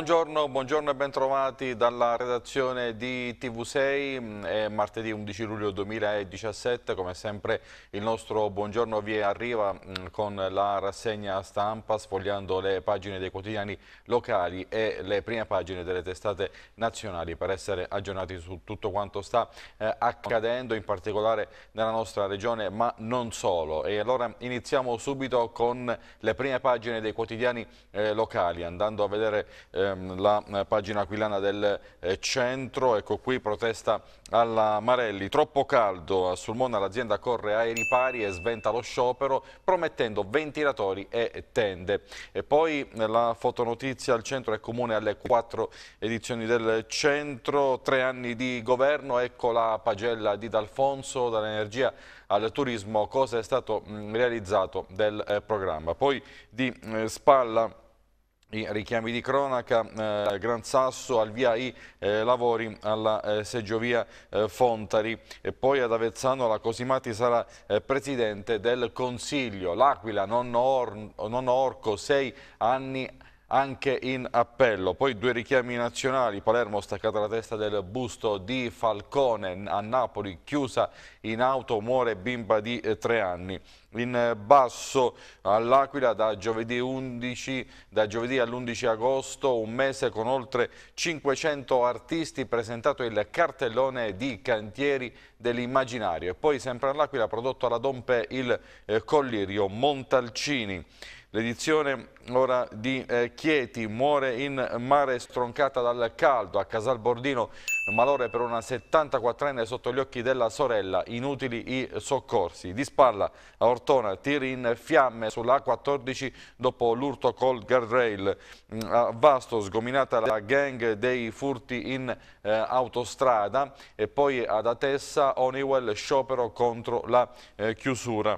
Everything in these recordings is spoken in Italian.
Buongiorno, buongiorno e bentrovati dalla redazione di TV6, mm, è martedì 11 luglio 2017, come sempre il nostro buongiorno vi arriva mm, con la rassegna stampa sfogliando le pagine dei quotidiani locali e le prime pagine delle testate nazionali per essere aggiornati su tutto quanto sta eh, accadendo, in particolare nella nostra regione ma non solo. E allora iniziamo subito con le prime pagine dei quotidiani eh, locali andando a vedere eh, Ehm, la eh, pagina aquilana del eh, centro, ecco qui protesta alla Marelli, troppo caldo, a Sulmona l'azienda corre ai ripari e sventa lo sciopero promettendo ventilatori e tende. E poi eh, la fotonotizia al centro è comune alle quattro edizioni del centro, tre anni di governo, ecco la pagella di D'Alfonso dall'energia al turismo, cosa è stato mm, realizzato del programma. Poi di spalla i richiami di cronaca, eh, Gran Sasso al via i eh, lavori alla eh, seggiovia eh, Fontari e poi ad Avezzano la Cosimati sarà eh, presidente del Consiglio, l'Aquila, nonno, Or nonno Orco, sei anni anche in appello. Poi due richiami nazionali, Palermo staccata la testa del busto di Falcone, a Napoli chiusa in auto muore bimba di eh, tre anni. In eh, basso all'Aquila da giovedì, da giovedì all'11 agosto, un mese con oltre 500 artisti, presentato il cartellone di cantieri dell'immaginario. E poi sempre all'Aquila prodotto alla Dompe il eh, Collirio Montalcini. L'edizione ora di eh, Chieti muore in mare stroncata dal caldo. A Casal Bordino malore per una 74enne sotto gli occhi della sorella. Inutili i soccorsi. Di spalla a Ortona tiri in fiamme sulla A14 dopo l'urto col guardrail. Mm, a Vasto sgominata la gang dei furti in eh, autostrada e poi ad Atessa Honeywell sciopero contro la eh, chiusura.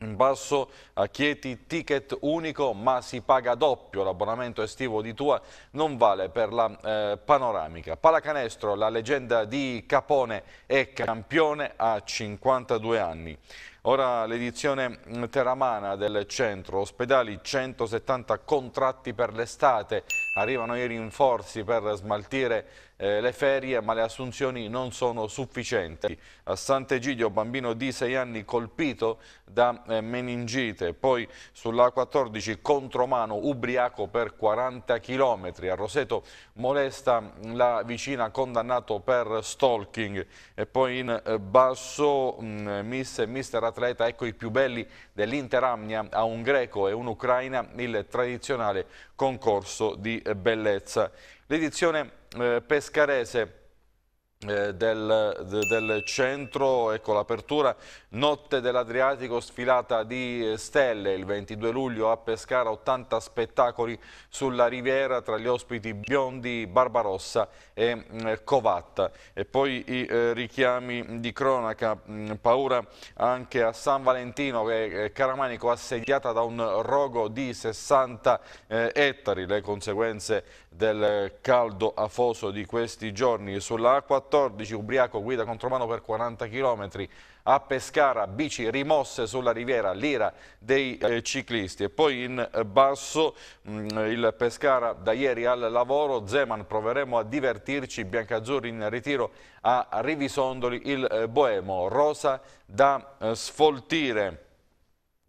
In basso a Chieti ticket unico ma si paga doppio, l'abbonamento estivo di Tua non vale per la eh, panoramica. Palacanestro, la leggenda di Capone è campione a 52 anni. Ora l'edizione mm, teramana del centro, ospedali 170 contratti per l'estate, arrivano i rinforzi per smaltire eh, le ferie ma le assunzioni non sono sufficienti. A Sant'Egidio bambino di 6 anni colpito da eh, meningite, poi sulla 14 contromano ubriaco per 40 km, a Roseto molesta la vicina condannato per stalking e poi in eh, basso mh, mm, miss e mister atleta ecco i più belli dell'Interamnia a un greco e un'ucraina il tradizionale concorso di bellezza. L'edizione eh, pescarese eh, del, del, centro, ecco l'apertura Notte dell'Adriatico sfilata di eh, stelle, il 22 luglio a Pescara 80 spettacoli sulla riviera tra gli ospiti Biondi, Barbarossa e mh, mm, Covatta e poi i eh, richiami di cronaca, mh, mm, paura anche a San Valentino che è eh, Caramanico assediata da un rogo di 60 eh, ettari, le conseguenze del caldo afoso di questi giorni sull'acqua 14, ubriaco guida contromano per 40 km, a Pescara, bici rimosse sulla riviera, l'ira dei eh, ciclisti. E poi in eh, basso mh, mm, il Pescara da ieri al lavoro, Zeman proveremo a divertirci, Biancazzurri in ritiro a Rivisondoli, il eh, Boemo, Rosa da eh, sfoltire.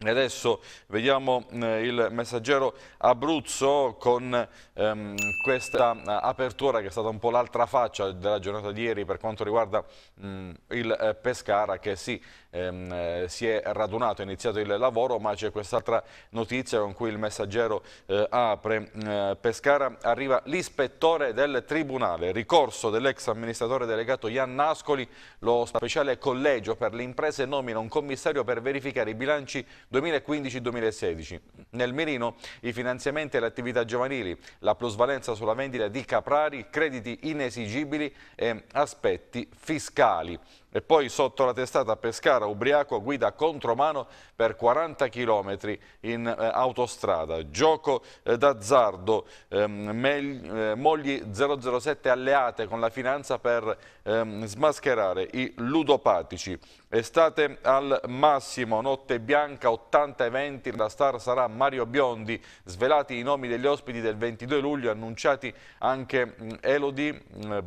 E adesso vediamo mm, il messaggero Abruzzo con ehm, questa eh, apertura che è stata un po' l'altra faccia della giornata di ieri per quanto riguarda mh, mm, il eh, Pescara che sì, ehm, eh, si è radunato, è iniziato il lavoro ma c'è quest'altra notizia con cui il messaggero eh, apre mm, eh, Pescara arriva l'ispettore del Tribunale, ricorso dell'ex amministratore delegato Ian Nascoli lo speciale collegio per le imprese nomina un commissario per verificare i bilanci 2015-2016. Nel mirino i finanziamenti alle attività giovanili, la plusvalenza sulla vendita di caprari, crediti inesigibili e aspetti fiscali. E poi sotto la testata Pescara, ubriaco guida contromano per 40 km in eh, autostrada. Gioco eh, d'azzardo, ehm, eh, mogli 007 alleate con la finanza per ehm, smascherare i ludopatici. Estate al massimo, notte bianca, 80 eventi, la star sarà Mario Biondi, svelati i nomi degli ospiti del 22 luglio, annunciati anche Elodie,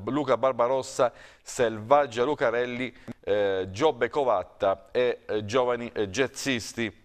Luca Barbarossa, Selvaggia Lucarelli, eh, Giobbe Covatta e eh, giovani eh, jazzisti.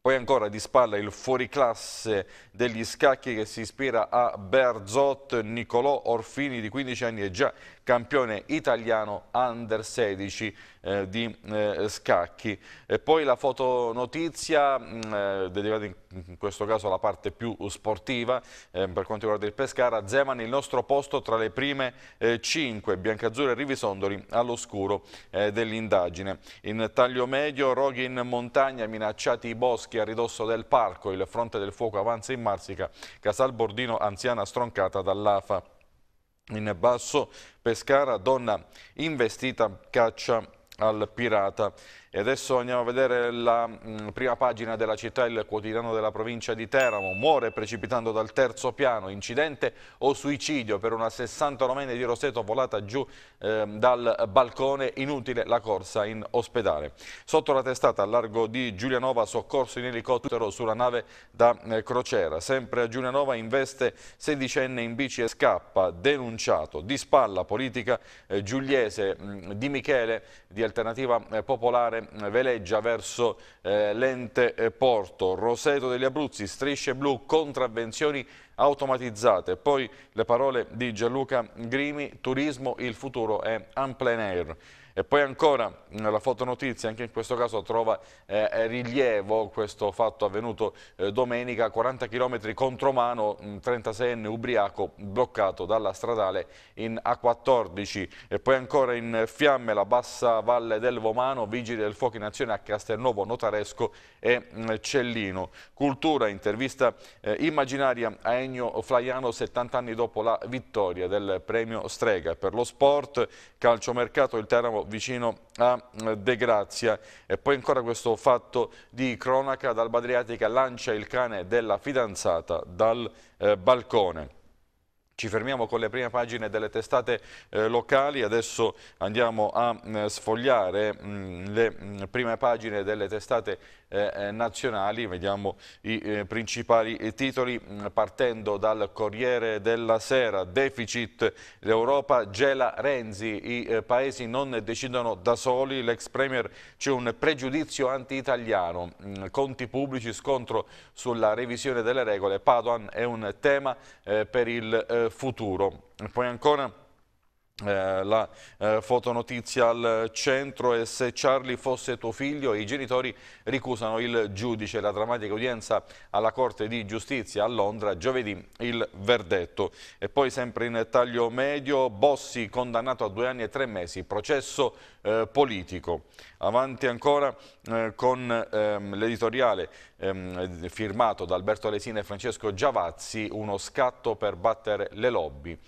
Poi ancora di spalla il fuoriclasse degli scacchi che si ispira a Berzot, Nicolò Orfini di 15 anni e già campione italiano under 16 eh, di eh, scacchi. E poi la fotonotizia mm, eh, dedicata in, questo caso alla parte più sportiva eh, per quanto riguarda il Pescara, Zeman il nostro posto tra le prime 5, eh, Biancazzurri e Rivisondoli all'oscuro eh, dell'indagine. In taglio medio roghi in montagna minacciati i boschi a ridosso del parco, il fronte del fuoco avanza in Marsica, Casal Bordino anziana stroncata dall'AFA in basso Pescara, donna investita caccia al pirata e adesso andiamo a vedere la mh, mm, prima pagina della città, il quotidiano della provincia di Teramo. Muore precipitando dal terzo piano, incidente o suicidio per una 60 romena di Roseto volata giù eh, dal balcone, inutile la corsa in ospedale. Sotto la testata a largo di Giulianova, soccorso in elicottero sulla nave da eh, crociera. Sempre a Giulianova investe sedicenne in bici e scappa, denunciato. Di spalla politica eh, giuliese mh, mm, di Michele di Alternativa eh, Popolare particolare mm, veleggia verso eh, l'ente eh, porto, Roseto degli Abruzzi, strisce blu, contravvenzioni automatizzate. Poi le parole di Gianluca Grimi, turismo, il futuro è en plein air. E poi ancora la fotonotizia, anche in questo caso trova eh, rilievo questo fatto avvenuto eh, domenica, 40 km contromano, 36enne ubriaco bloccato dalla stradale in A14. E poi ancora in fiamme la bassa valle del Vomano, vigili del fuoco in azione a Castelnuovo, Notaresco e mm, Cellino. Cultura, intervista eh, immaginaria a Ennio Flaiano 70 anni dopo la vittoria del premio Strega. Per lo sport, calciomercato, il Teramo vicino a eh, De Grazia. E poi ancora questo fatto di cronaca d'Alba Adriatica lancia il cane della fidanzata dal eh, balcone. Ci fermiamo con le prime pagine delle testate eh, locali, adesso andiamo a mh, eh, sfogliare mh, mm, le mh, mm, prime pagine delle testate eh, eh, nazionali. Vediamo i eh, principali eh, titoli mm, partendo dal Corriere della Sera. Deficit, l'Europa gela Renzi, i eh, paesi non decidono da soli, l'ex Premier c'è un pregiudizio anti-italiano, mm, conti pubblici, scontro sulla revisione delle regole, Padoan è un tema per il futuro. Poi ancora eh, la eh, fotonotizia al centro e se Charlie fosse tuo figlio i genitori ricusano il giudice la drammatica udienza alla Corte di Giustizia a Londra giovedì il verdetto e poi sempre in taglio medio Bossi condannato a due anni e tre mesi processo eh, politico avanti ancora eh, con ehm, l'editoriale ehm, firmato da Alberto Lesina e Francesco Giavazzi uno scatto per battere le lobby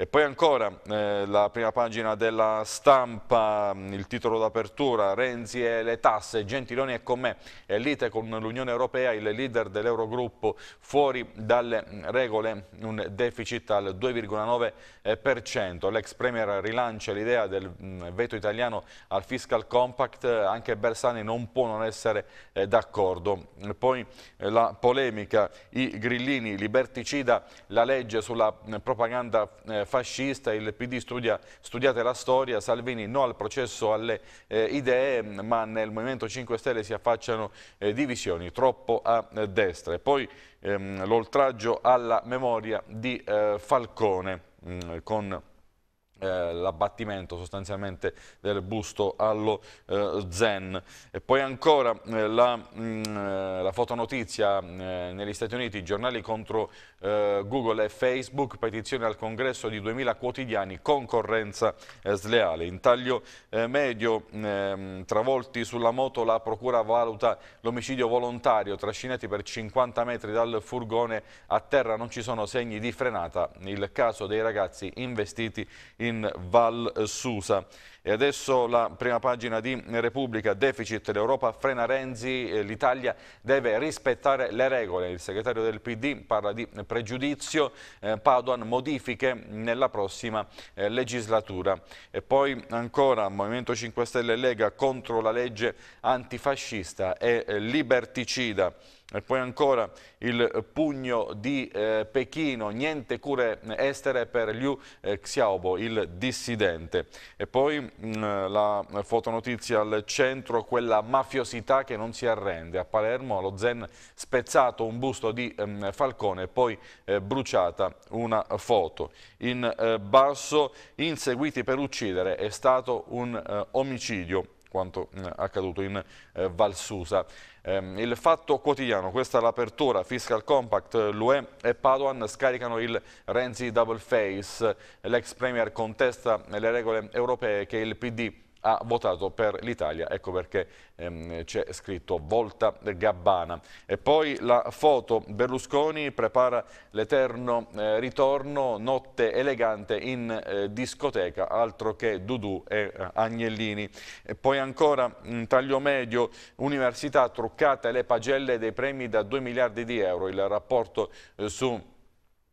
e poi ancora eh, la prima pagina della stampa, mm, il titolo d'apertura, Renzi e le tasse, Gentiloni è con me, è lite con l'Unione Europea, il leader dell'Eurogruppo fuori dalle mm, regole, un deficit al 2,9%. L'ex Premier rilancia l'idea del mm, veto italiano al fiscal compact, anche Bersani non può non essere eh, d'accordo. Poi eh, la polemica, i grillini, liberticida, la legge sulla propaganda eh, fascista, il PD studia, studiate la storia, Salvini no al processo alle eh, idee, ma nel Movimento 5 Stelle si affacciano eh, divisioni troppo a eh, destra. E poi ehm, l'oltraggio alla memoria di eh, Falcone mh, mm, con eh, l'abbattimento sostanzialmente del busto allo eh, Zen. E poi ancora eh, la, mh, mm, la fotonotizia eh, negli Stati Uniti, giornali contro eh, Google e Facebook, petizione al congresso di 2000 quotidiani, concorrenza eh, sleale. In taglio eh, medio, ehm, travolti sulla moto, la procura valuta l'omicidio volontario, trascinati per 50 metri dal furgone, a terra non ci sono segni di frenata, il caso dei ragazzi investiti in Val Susa. E adesso la prima pagina di Repubblica, deficit, l'Europa frena Renzi, eh, l'Italia deve rispettare le regole. Il segretario del PD parla di pregiudizio, eh, Padoan modifiche nella prossima eh, legislatura. E poi ancora Movimento 5 Stelle Lega contro la legge antifascista e eh, liberticida. E poi ancora il pugno di eh, Pechino, niente cure eh, estere per Liu eh, Xiaobo, il dissidente. E poi mh, mm, la fotonotizia al centro, quella mafiosità che non si arrende. A Palermo lo zen spezzato, un busto di mh, mm, Falcone, poi eh, bruciata una foto. In eh, Barso, inseguiti per uccidere, è stato un eh, omicidio quanto mm, accaduto in eh, Valsusa. Ehm, il fatto quotidiano, questa è l'apertura, Fiscal Compact, l'UE e Paduan scaricano il Renzi Double Face, l'ex Premier contesta le regole europee che il PD ha votato per l'Italia, ecco perché ehm, c'è scritto Volta Gabbana. E poi la foto Berlusconi prepara l'eterno eh, ritorno, notte elegante in eh, discoteca, altro che Dudù e eh, Agnellini. E poi ancora un mm, taglio medio, università truccate le pagelle dei premi da 2 miliardi di euro, il rapporto eh, su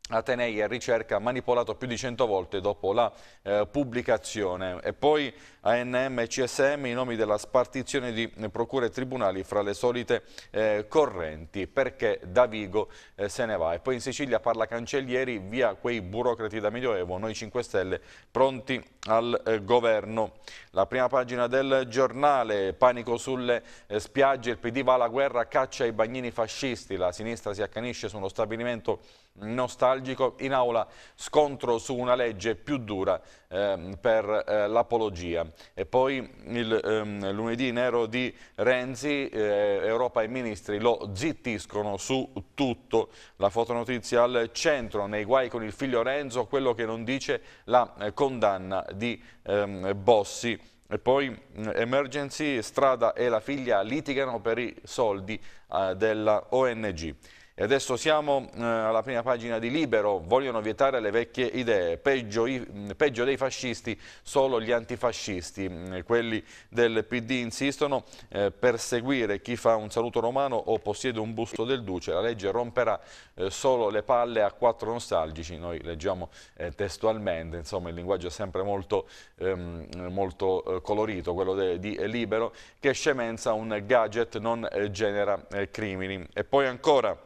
Atenei e Ricerca manipolato più di 100 volte dopo la eh, pubblicazione e poi ANM e CSM i nomi della spartizione di procure e tribunali fra le solite eh, correnti perché Davigo eh, se ne va e poi in Sicilia parla Cancellieri via quei burocrati da Medioevo, noi 5 Stelle pronti al eh, governo. La prima pagina del giornale, panico sulle eh, spiagge, il PD va alla guerra, caccia i bagnini fascisti, la sinistra si accanisce su uno stabilimento nostalgico, in aula scontro su una legge più dura eh, per eh, l'apologia. E poi il ehm, lunedì nero di Renzi, eh, Europa e ministri lo zittiscono su tutto. La fotonotizia al centro, nei guai con il figlio Renzo, quello che non dice la eh, condanna di ehm, Bossi. E poi Emergency, Strada e la figlia litigano per i soldi eh, della ONG. E adesso siamo eh, alla prima pagina di Libero, vogliono vietare le vecchie idee, peggio, i, mm, peggio dei fascisti solo gli antifascisti, mm, quelli del PD insistono eh, per seguire chi fa un saluto romano o possiede un busto del duce, la legge romperà eh, solo le palle a quattro nostalgici, noi leggiamo eh, testualmente, insomma il linguaggio è sempre molto, ehm, molto eh, colorito, quello de, di eh, Libero, che scemenza un gadget non genera crimini. E poi ancora...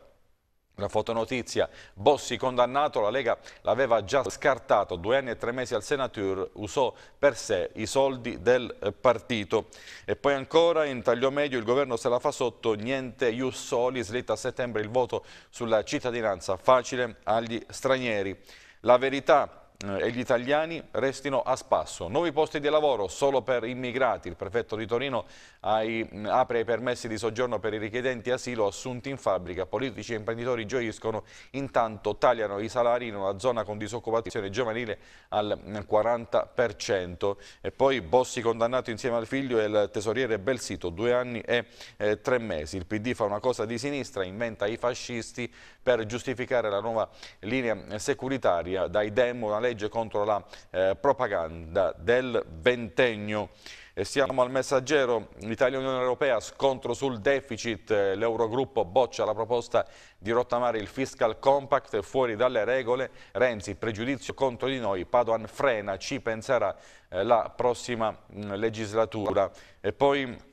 Una fotonotizia, Bossi condannato, la Lega l'aveva già scartato, due anni e tre mesi al Senatur, usò per sé i soldi del eh, partito. E poi ancora in taglio medio il governo se la fa sotto, niente ius soli, slitta a settembre il voto sulla cittadinanza facile agli stranieri. La verità eh, e gli italiani restino a spasso. Nuovi posti di lavoro solo per immigrati. Il prefetto di Torino ai, apre i permessi di soggiorno per i richiedenti asilo assunti in fabbrica. Politici e imprenditori gioiscono, intanto tagliano i salari in una zona con disoccupazione giovanile al 40%. E poi Bossi condannato insieme al figlio e il tesoriere Belsito, due anni e eh, tre mesi. Il PD fa una cosa di sinistra, inventa i fascisti per giustificare la nuova linea eh, securitaria. Dai demo una legge legge contro la eh, propaganda del ventennio. E siamo al messaggero Italia-Unione Europea, scontro sul deficit, eh, l'Eurogruppo boccia la proposta di rottamare il fiscal compact fuori dalle regole, Renzi pregiudizio contro di noi, Padoan frena, ci penserà eh, la prossima mh, mm, legislatura. E poi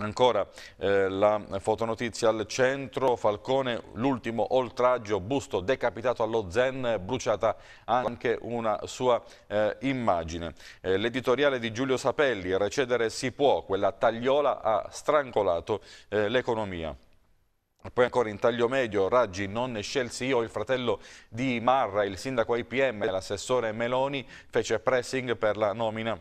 Ancora eh, la fotonotizia al centro, Falcone, l'ultimo oltraggio, busto decapitato allo zen, bruciata anche una sua eh, immagine. Eh, L'editoriale di Giulio Sapelli, recedere si può, quella tagliola ha strancolato eh, l'economia. Poi ancora in taglio medio, Raggi non scelsi io, il fratello di Marra, il sindaco IPM, l'assessore Meloni fece pressing per la nomina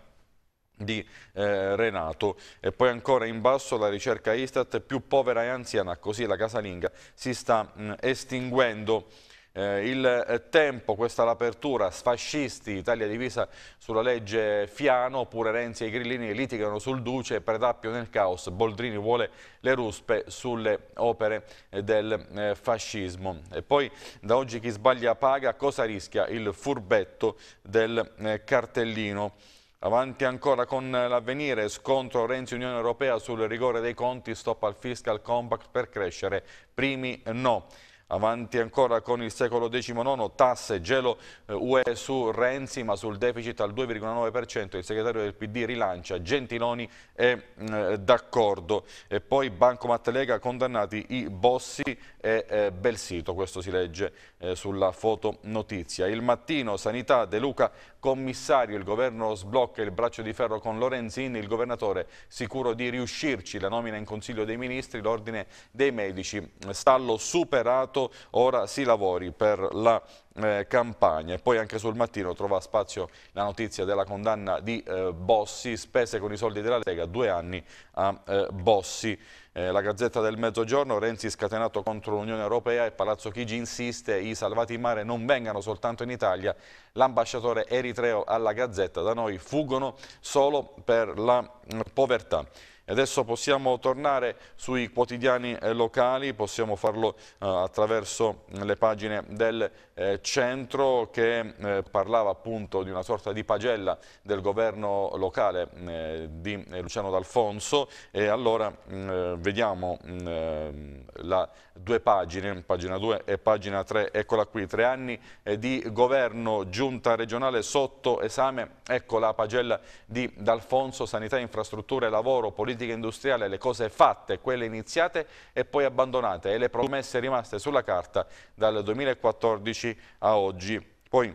di eh, Renato e poi ancora in basso la ricerca Istat più povera e anziana così la casalinga si sta mh, mm, estinguendo eh, il eh, tempo, questa l'apertura, sfascisti, Italia divisa sulla legge Fiano, oppure Renzi e Grillini litigano sul Duce, Predappio nel caos, Boldrini vuole le ruspe sulle opere eh, del eh, fascismo. E poi da oggi chi sbaglia paga, cosa rischia il furbetto del eh, cartellino? Avanti ancora con l'avvenire, scontro Renzi-Unione Europea sul rigore dei conti, stop al fiscal compact per crescere, primi no. Avanti ancora con il secolo XIX, tasse, gelo eh, UE su Renzi ma sul deficit al 2,9%, il segretario del PD rilancia, Gentiloni è mm, d'accordo. E poi Banco Lega condannati i Bossi e eh, Belsito, questo si legge eh, sulla fotonotizia. Il mattino Sanità De Luca commissario. Il governo sblocca il braccio di ferro con Lorenzini, il governatore sicuro di riuscirci. La nomina in Consiglio dei Ministri, l'ordine dei medici. Stallo superato, ora si lavori per la eh, Campania. E poi anche sul mattino trova spazio la notizia della condanna di eh, Bossi, spese con i soldi della Lega, due anni a eh, Bossi. Eh, la Gazzetta del Mezzogiorno, Renzi scatenato contro l'Unione Europea e Palazzo Chigi insiste, i salvati in mare non vengano soltanto in Italia, l'ambasciatore eritreo alla Gazzetta, da noi fuggono solo per la mh, mm, povertà. Adesso possiamo tornare sui quotidiani eh, locali, possiamo farlo eh, attraverso le pagine del eh, centro che eh, parlava appunto di una sorta di pagella del governo locale mm, eh, di eh, Luciano D'Alfonso e allora mh, mm, eh, vediamo mh, mm, eh, la, due pagine, pagina 2 e pagina 3, eccola qui, tre anni di governo giunta regionale sotto esame, ecco la pagella di D'Alfonso, sanità, infrastrutture, lavoro, politica industriale, le cose fatte, quelle iniziate e poi abbandonate e le promesse rimaste sulla carta dal 2014 2012 a oggi. Poi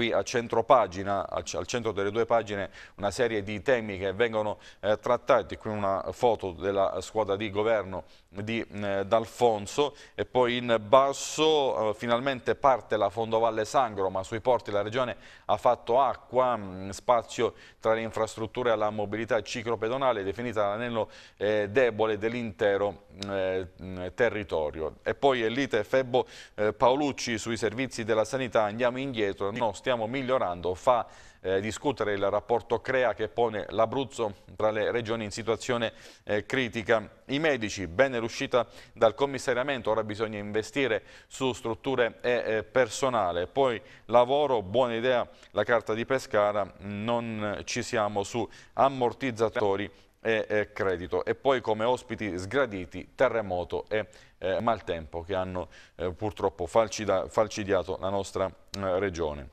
qui a centro pagina, al centro delle due pagine, una serie di temi che vengono eh, trattati. Qui una foto della squadra di governo di mm, eh, D'Alfonso e poi in basso eh, finalmente parte la Fondovalle Sangro, ma sui porti la regione ha fatto acqua, mh, mm, spazio tra le infrastrutture alla mobilità ciclopedonale definita l'anello eh, debole dell'intero mm, eh, territorio. E poi Elite Febbo eh, Paolucci sui servizi della sanità, andiamo indietro, no, stiamo stiamo migliorando fa eh, discutere il rapporto CREA che pone l'Abruzzo tra le regioni in situazione eh, critica. I medici, bene l'uscita dal commissariamento, ora bisogna investire su strutture e eh, personale. Poi lavoro, buona idea la carta di Pescara, non ci siamo su ammortizzatori e credito e poi come ospiti sgraditi terremoto e eh, maltempo che hanno eh, purtroppo falcidiato la nostra eh, regione.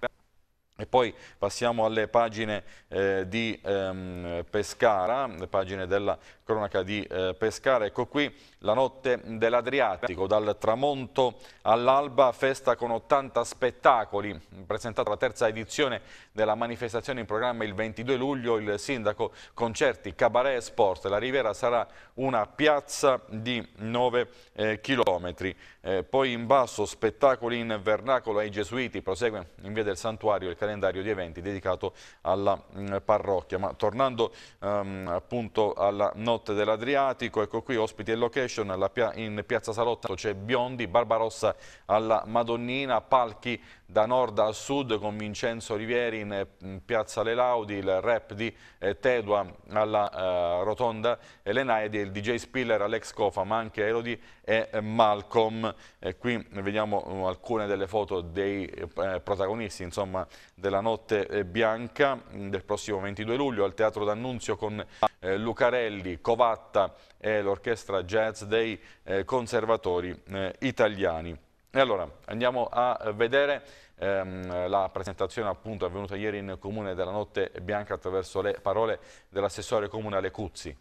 E poi passiamo alle pagine eh, di ehm, Pescara, le pagine della cronaca di eh, Pescara. Ecco qui la notte dell'Adriatico, dal tramonto all'alba, festa con 80 spettacoli. Presentata la terza edizione della manifestazione in programma il 22 luglio, il sindaco concerti, cabaret e sport. La Rivera sarà una piazza di 9 eh, chilometri. Eh, poi in basso spettacoli in vernacolo ai gesuiti, prosegue in via del santuario il calendario di eventi dedicato alla mh, mm, parrocchia. Ma tornando ehm, appunto alla notte Notte dell'Adriatico, ecco qui ospiti e location pia in Piazza Salotto c'è Biondi, Barbarossa alla Madonnina, palchi da nord a sud con Vincenzo Rivieri in mm, Piazza Le Laudi, il rap di eh, Tedua alla eh, Rotonda Elenaidi, il DJ Spiller Alex Cofa, ma anche Elodie e eh, Malcolm. E qui vediamo mm, alcune delle foto dei eh, protagonisti insomma, della notte eh, bianca mm, del prossimo 22 luglio al Teatro d'Annunzio con eh, Lucarelli, Covatta e l'orchestra jazz dei eh, conservatori eh, italiani. E allora andiamo a vedere ehm, la presentazione appunto avvenuta ieri in Comune della Notte Bianca attraverso le parole dell'assessore comunale Cuzzi.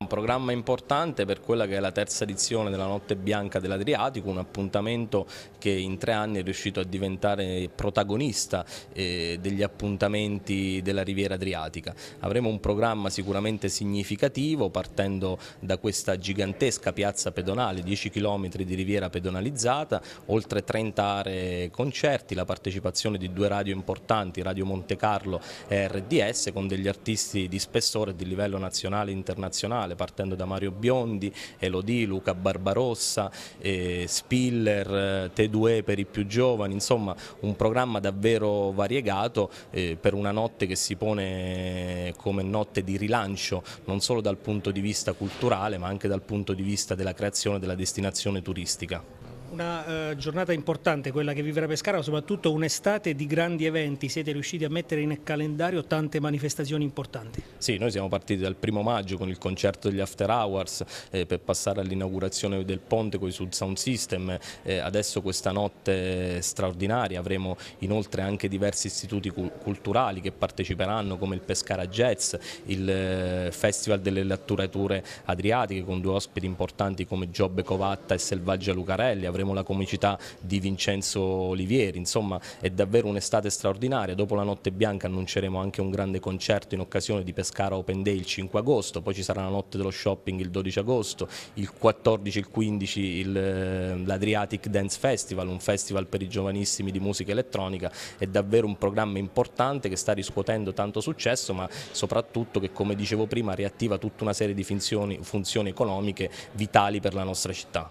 Un programma importante per quella che è la terza edizione della Notte Bianca dell'Adriatico, un appuntamento che in tre anni è riuscito a diventare protagonista eh, degli appuntamenti della Riviera Adriatica. Avremo un programma sicuramente significativo partendo da questa gigantesca piazza pedonale, 10 km di riviera pedonalizzata, oltre 30 aree concerti, la partecipazione di due radio importanti, Radio Monte Carlo e RDS, con degli artisti di spessore e di livello nazionale e internazionale nazionale, partendo da Mario Biondi, Elodie, Luca Barbarossa, eh, Spiller, eh, T2 per i più giovani, insomma un programma davvero variegato eh, per una notte che si pone come notte di rilancio non solo dal punto di vista culturale ma anche dal punto di vista della creazione della destinazione turistica. Una eh, giornata importante quella che vivrà Pescara, ma soprattutto un'estate di grandi eventi. Siete riusciti a mettere in calendario tante manifestazioni importanti? Sì, noi siamo partiti dal primo maggio con il concerto degli After Hours eh, per passare all'inaugurazione del ponte con i Sound System. Eh, adesso questa notte straordinaria avremo inoltre anche diversi istituti cu culturali che parteciperanno come il Pescara Jazz, il eh, Festival delle Letterature Adriatiche con due ospiti importanti come Giobbe Covatta e Selvaggia Lucarelli avremo la comicità di Vincenzo Olivieri, insomma è davvero un'estate straordinaria, dopo la notte bianca annunceremo anche un grande concerto in occasione di Pescara Open Day il 5 agosto, poi ci sarà la notte dello shopping il 12 agosto, il 14 e il 15 ehm, l'Adriatic Dance Festival, un festival per i giovanissimi di musica elettronica, è davvero un programma importante che sta riscuotendo tanto successo ma soprattutto che come dicevo prima riattiva tutta una serie di funzioni, funzioni economiche vitali per la nostra città.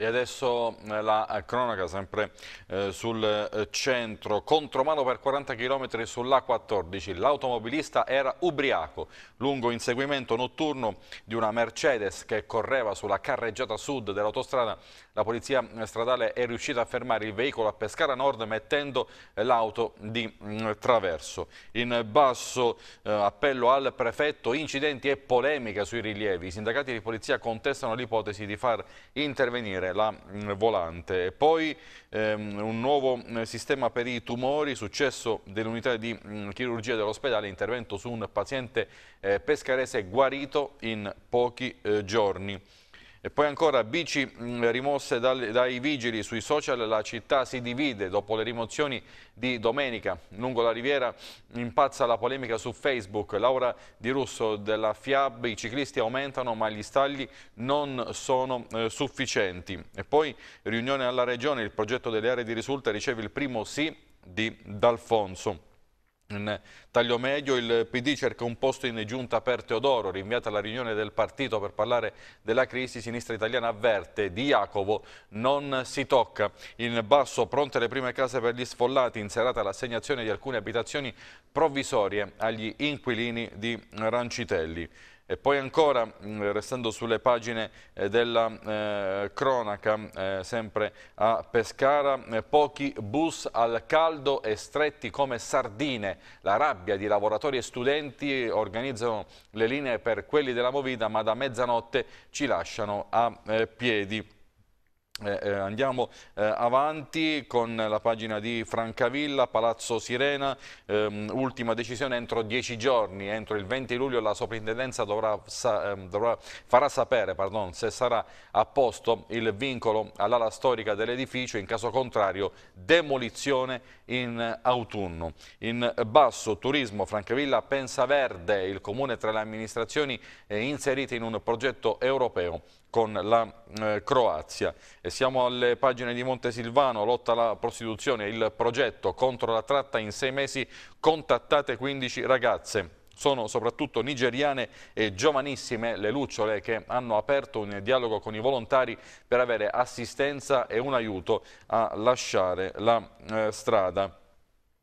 E adesso eh, la eh, cronaca sempre eh, sul eh, centro. Contromano per 40 km sull'A14. L'automobilista era ubriaco. Lungo inseguimento notturno di una Mercedes che correva sulla carreggiata sud dell'autostrada la polizia stradale è riuscita a fermare il veicolo a Pescara Nord mettendo l'auto di mm, traverso. In basso eh, appello al prefetto, incidenti e polemica sui rilievi. I sindacati di polizia contestano l'ipotesi di far intervenire la mm, volante. poi ehm, un nuovo mm, sistema per i tumori, successo dell'unità di chirurgia dell'ospedale, intervento su un paziente eh, pescarese guarito in pochi eh, giorni. E poi ancora bici mm, rimosse dai vigili sui social, la città si divide dopo le rimozioni di domenica. Lungo la riviera impazza la polemica su Facebook. Laura Di Russo della FIAB, i ciclisti aumentano ma gli stagli non sono eh, sufficienti. E poi riunione alla regione, il progetto delle aree di risulta riceve il primo sì di D'Alfonso. In eh, taglio medio il PD cerca un posto in giunta per Teodoro, rinviata la riunione del partito per parlare della crisi, sinistra italiana avverte Di Jacopo non si tocca. In basso pronte le prime case per gli sfollati, in serata l'assegnazione di alcune abitazioni provvisorie agli inquilini di Rancitelli. E poi ancora, mm, restando sulle pagine eh, della eh, cronaca, eh, sempre a Pescara, eh, pochi bus al caldo e stretti come sardine. La rabbia di lavoratori e studenti organizzano le linee per quelli della Movida, ma da mezzanotte ci lasciano a eh, piedi. Eh, eh, andiamo eh, avanti con la pagina di Francavilla, Palazzo Sirena, ehm, ultima decisione entro dieci giorni, entro il 20 luglio la soprintendenza dovrà, sa, ehm, dovrà, farà sapere pardon, se sarà a posto il vincolo all'ala storica dell'edificio, in caso contrario demolizione in autunno. In basso turismo Francavilla Pensa Verde, il comune tra le amministrazioni inserite in un progetto europeo con la eh, Croazia siamo alle pagine di Montesilvano, lotta alla prostituzione, il progetto contro la tratta in sei mesi, contattate 15 ragazze. Sono soprattutto nigeriane e giovanissime le lucciole che hanno aperto un dialogo con i volontari per avere assistenza e un aiuto a lasciare la eh, strada.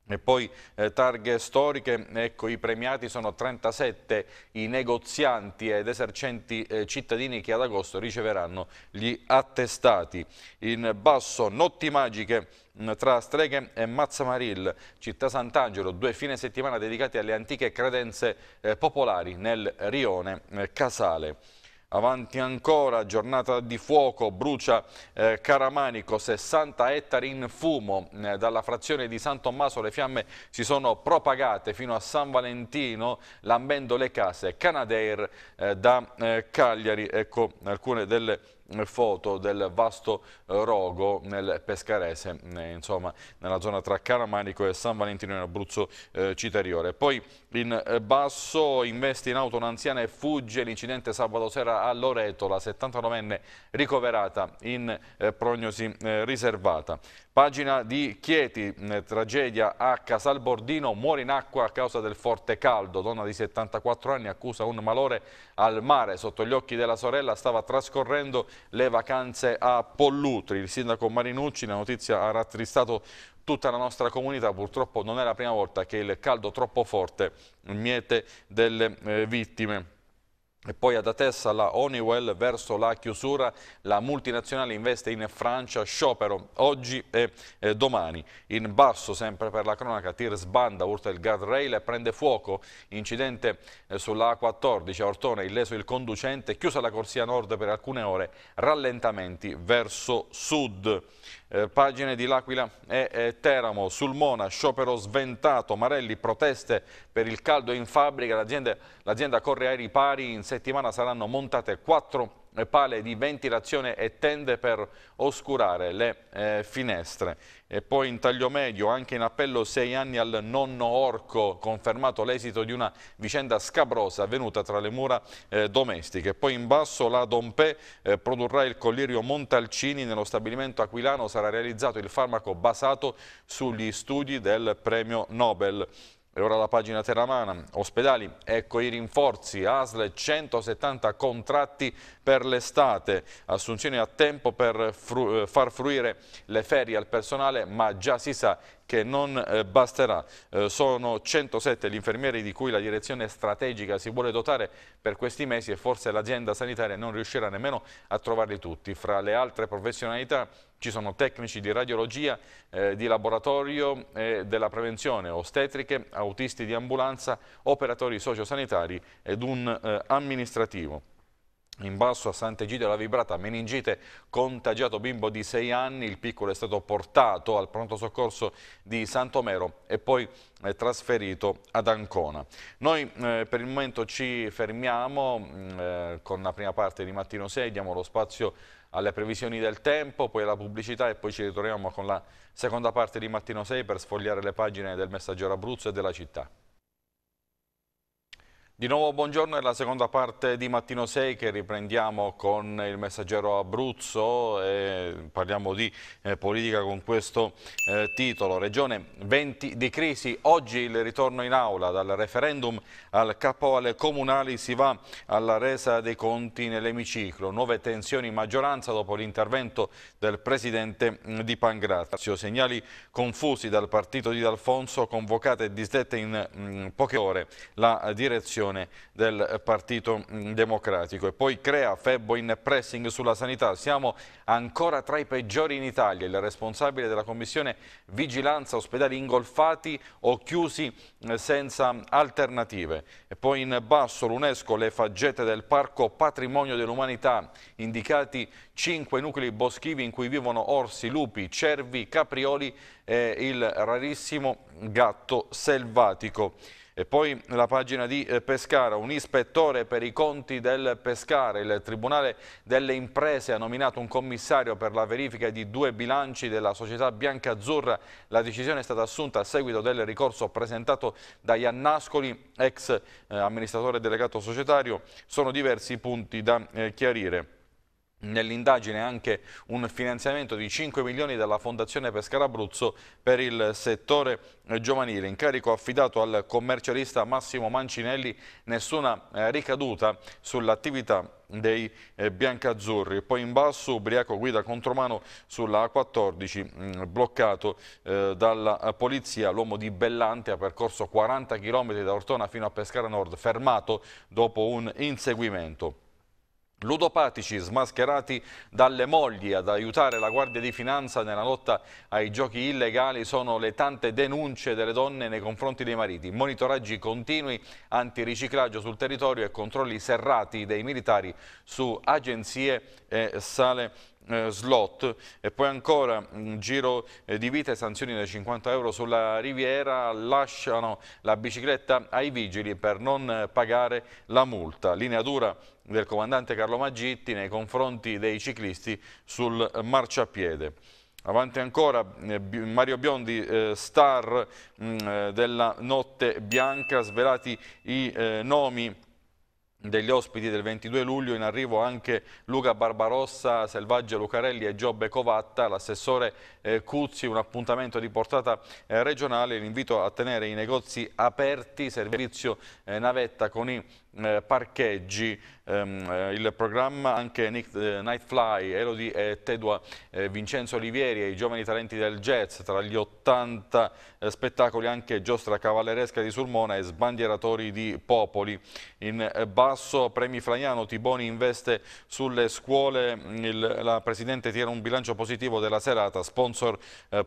E poi eh, targhe storiche, ecco, i premiati sono 37 i negozianti ed esercenti eh, cittadini che ad agosto riceveranno gli attestati. In basso, notti magiche mm, tra Streghe e Mazzamaril, città Sant'Angelo, due fine settimana dedicati alle antiche credenze eh, popolari nel rione eh, Casale. Avanti ancora, giornata di fuoco, brucia eh, Caramanico, 60 ettari in fumo. Eh, dalla frazione di San Tommaso le fiamme si sono propagate fino a San Valentino, lambendo le case. Canadair eh, da eh, Cagliari, ecco alcune delle foto del vasto eh, rogo nel Pescarese, eh, insomma nella zona tra Caramanico e San Valentino in Abruzzo eh, Citeriore. Poi in eh, basso investe in auto un'anziana e fugge l'incidente sabato sera a Loreto, la 79enne ricoverata in eh, prognosi eh, riservata. Pagina di Chieti, mm, tragedia a Casalbordino, muore in acqua a causa del forte caldo. Donna di 74 anni accusa un malore al mare. Sotto gli occhi della sorella stava trascorrendo le vacanze a Pollutri. Il sindaco Marinucci, la notizia ha rattristato tutta la nostra comunità. Purtroppo non è la prima volta che il caldo troppo forte miete delle eh, vittime. E poi ad Atessa la Honeywell verso la chiusura, la multinazionale investe in Francia, sciopero oggi e eh, domani. In basso, sempre per la cronaca, tir sbanda, urta il guardrail e prende fuoco, incidente eh, sulla A14 a Ortone, illeso il conducente, chiusa la corsia nord per alcune ore, rallentamenti verso sud. Eh, pagine di L'Aquila e eh, Teramo, Mona, sciopero sventato, Marelli proteste per il caldo in fabbrica, l'azienda corre ai ripari, in settimana saranno montate quattro pale di ventilazione e tende per oscurare le eh, finestre. E poi in taglio medio, anche in appello, sei anni al nonno orco, confermato l'esito di una vicenda scabrosa avvenuta tra le mura eh, domestiche. Poi in basso la Dompè eh, produrrà il collirio Montalcini, nello stabilimento aquilano sarà realizzato il farmaco basato sugli studi del premio Nobel. Per ora la pagina terramana, ospedali, ecco i rinforzi, ASL 170 contratti per l'estate, assunzioni a tempo per fru far fruire le ferie al personale, ma già si sa che non eh, basterà. Eh, sono 107 gli infermieri di cui la direzione strategica si vuole dotare per questi mesi e forse l'azienda sanitaria non riuscirà nemmeno a trovarli tutti. Fra le altre professionalità ci sono tecnici di radiologia, eh, di laboratorio eh, della prevenzione, ostetriche, autisti di ambulanza, operatori sociosanitari ed un eh, amministrativo. In basso a Sant'Egidio la vibrata meningite, contagiato bimbo di 6 anni, il piccolo è stato portato al pronto soccorso di Santomero e poi eh, trasferito ad Ancona. Noi eh, per il momento ci fermiamo mm, eh, con la prima parte di Mattino 6, diamo lo spazio alle previsioni del tempo, poi alla pubblicità e poi ci ritroviamo con la seconda parte di Mattino 6 per sfogliare le pagine del Messaggero Abruzzo e della città. Di nuovo buongiorno, è la seconda parte di Mattino 6 che riprendiamo con il messaggero Abruzzo, e parliamo di eh, politica con questo eh, titolo. Regione 20 di crisi, oggi il ritorno in aula dal referendum al capo alle comunali si va alla resa dei conti nell'emiciclo, nuove tensioni in maggioranza dopo l'intervento del presidente mm, di Pangrazio, segnali confusi dal partito di D'Alfonso convocate e disdette in mh, mm, poche ore la direzione coalizione del Partito mm, Democratico. E poi crea Febbo in pressing sulla sanità. Siamo ancora tra i peggiori in Italia. Il responsabile della Commissione Vigilanza Ospedali ingolfati o chiusi eh, senza alternative. E poi in basso l'UNESCO le faggete del Parco Patrimonio dell'Umanità, indicati cinque nuclei boschivi in cui vivono orsi, lupi, cervi, caprioli e il rarissimo gatto selvatico. E poi la pagina di eh, Pescara, un ispettore per i conti del Pescara. Il Tribunale delle Imprese ha nominato un commissario per la verifica di due bilanci della società Bianca Azzurra. La decisione è stata assunta a seguito del ricorso presentato da Iannascoli, ex eh, amministratore delegato societario. Sono diversi punti da eh, chiarire. Nell'indagine anche un finanziamento di 5 milioni dalla Fondazione Pescara Abruzzo per il settore giovanile. Incarico affidato al commercialista Massimo Mancinelli, nessuna eh, ricaduta sull'attività dei eh, biancazzurri. Poi in basso ubriaco guida contromano sulla A14 mm, bloccato eh, dalla polizia. L'uomo di Bellante ha percorso 40 km da Ortona fino a Pescara Nord fermato dopo un inseguimento. Ludopatici smascherati dalle mogli ad aiutare la Guardia di Finanza nella lotta ai giochi illegali sono le tante denunce delle donne nei confronti dei mariti, monitoraggi continui, antiriciclaggio sul territorio e controlli serrati dei militari su agenzie e sale eh, slot e poi ancora un giro eh, di vita e sanzioni da 50 euro sulla Riviera lasciano la bicicletta ai vigili per non eh, pagare la multa. Linea dura del comandante Carlo Maggitti nei confronti dei ciclisti sul marciapiede. Avanti ancora eh, Mario Biondi, eh, star mm, della Notte Bianca, svelati i nomi degli ospiti del 22 luglio in arrivo anche Luca Barbarossa, Selvaggio Lucarelli e Giobbe Covatta, l'assessore eh, Cuzzi, un appuntamento di portata eh, regionale, l'invito a tenere i negozi aperti, servizio eh, navetta con i eh, parcheggi, ehm, eh, il programma anche Nick, eh, Nightfly, Elodie e Tedua eh, Vincenzo Olivieri e i giovani talenti del jazz, tra gli 80 eh, spettacoli anche giostra cavalleresca di Sulmona e sbandieratori di Popoli. In eh, basso premi Flaiano, Tiboni investe sulle scuole, mm, il, la Presidente tira un bilancio positivo della serata, sponsor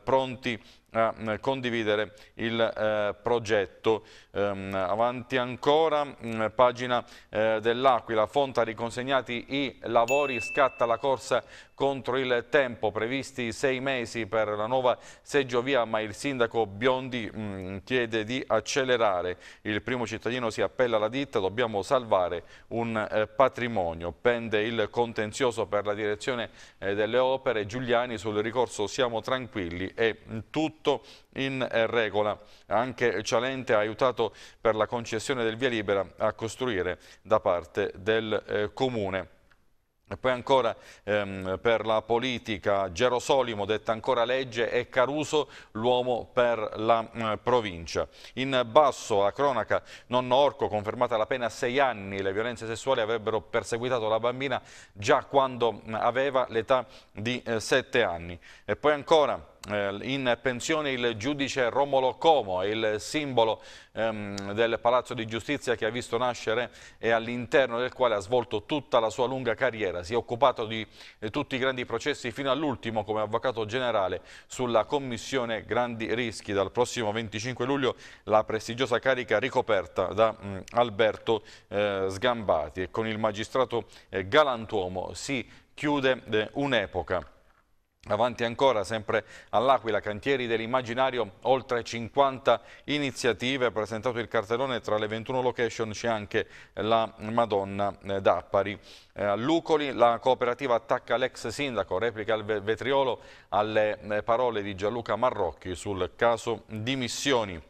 pronti a eh, condividere il eh, progetto. Ehm, avanti ancora, mh, mm, pagina eh, dell'Aquila, Fonta riconsegnati i lavori, scatta la corsa contro il tempo, previsti sei mesi per la nuova seggiovia, ma il sindaco Biondi mh, mm, chiede di accelerare. Il primo cittadino si appella alla ditta, dobbiamo salvare un eh, patrimonio. Pende il contenzioso per la direzione eh, delle opere, Giuliani sul ricorso siamo tranquilli e mm, tutto tutto in eh, regola. Anche Cialente ha aiutato per la concessione del via libera a costruire da parte del eh, Comune. E poi ancora ehm, per la politica, Gerosolimo detta ancora legge e Caruso l'uomo per la eh, provincia. In basso la cronaca, nonno Orco confermata la pena a sei anni, le violenze sessuali avrebbero perseguitato la bambina già quando mm, aveva l'età di eh, sette anni. E poi ancora... Eh, in pensione il giudice Romolo Como, il simbolo ehm, del Palazzo di Giustizia che ha visto nascere e all'interno del quale ha svolto tutta la sua lunga carriera. Si è occupato di eh, tutti i grandi processi fino all'ultimo come avvocato generale sulla Commissione Grandi Rischi. Dal prossimo 25 luglio la prestigiosa carica ricoperta da mh, mm, Alberto eh, Sgambati e con il magistrato eh, Galantuomo si chiude eh, un'epoca. Avanti ancora, sempre all'Aquila, cantieri dell'immaginario, oltre 50 iniziative, presentato il cartellone, tra le 21 location c'è anche la Madonna eh, d'Appari. Eh, a Lucoli la cooperativa attacca l'ex sindaco, replica il vetriolo alle eh, parole di Gianluca Marrocchi sul caso dimissioni.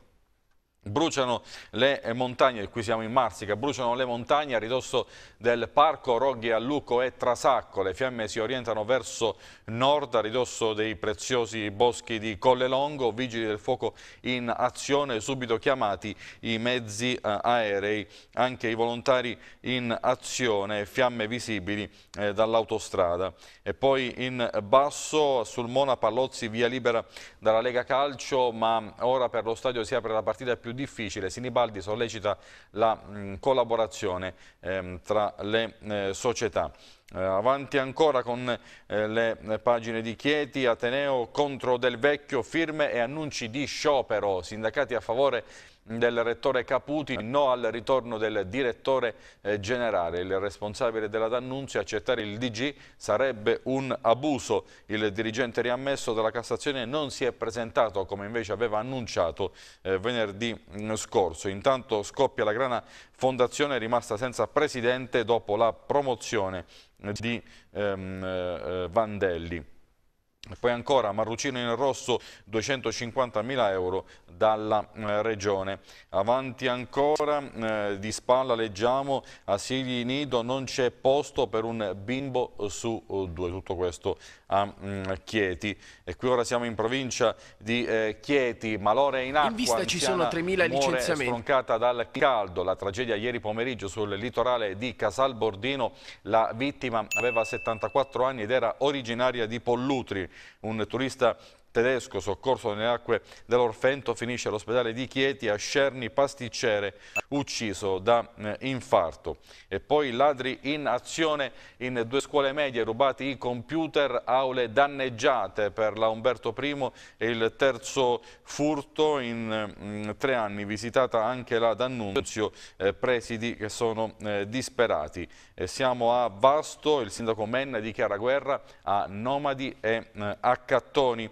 Bruciano le montagne, qui siamo in Marsica, bruciano le montagne a ridosso del parco Roghi a Luco e Trasacco. Le fiamme si orientano verso nord a ridosso dei preziosi boschi di Collelongo. Vigili del fuoco in azione, subito chiamati i mezzi eh, aerei, anche i volontari in azione, fiamme visibili eh, dall'autostrada. E poi in basso sul Mona Pallozzi via libera dalla Lega Calcio, ma ora per lo stadio si apre la partita più più difficile, Sinibaldi sollecita la mh, collaborazione ehm, tra le eh, società. Eh, avanti ancora con eh, le, le pagine di Chieti, Ateneo contro Del Vecchio, firme e annunci di sciopero, sindacati a favore del rettore Caputi, no al ritorno del direttore eh, generale. Il responsabile della D'Annunzio accettare il DG sarebbe un abuso. Il dirigente riammesso dalla Cassazione non si è presentato come invece aveva annunciato eh, venerdì mm, scorso. Intanto scoppia la grana fondazione rimasta senza presidente dopo la promozione di ehm, eh, Vandelli. Poi ancora Marrucino in rosso 250.000 euro dalla eh, regione. Avanti ancora eh, di spalla leggiamo asili nido non c'è posto per un bimbo su eh, due. Tutto questo a mh, mm, Chieti. E qui ora siamo in provincia di eh, Chieti. Malore in acqua. In vista ci sono 3.000 licenziamenti. stroncata dal caldo. La tragedia ieri pomeriggio sul litorale di Casal Bordino. La vittima aveva 74 anni ed era originaria di Pollutri un turista tedesco soccorso nelle acque dell'Orfento finisce all'ospedale di Chieti a Scerni pasticcere ucciso da eh, infarto e poi ladri in azione in due scuole medie rubati i computer aule danneggiate per la Umberto I e il terzo furto in mm, tre anni visitata anche la D'Annunzio eh, presidi che sono eh, disperati e siamo a Vasto il sindaco Menna dichiara guerra a nomadi e eh, accattoni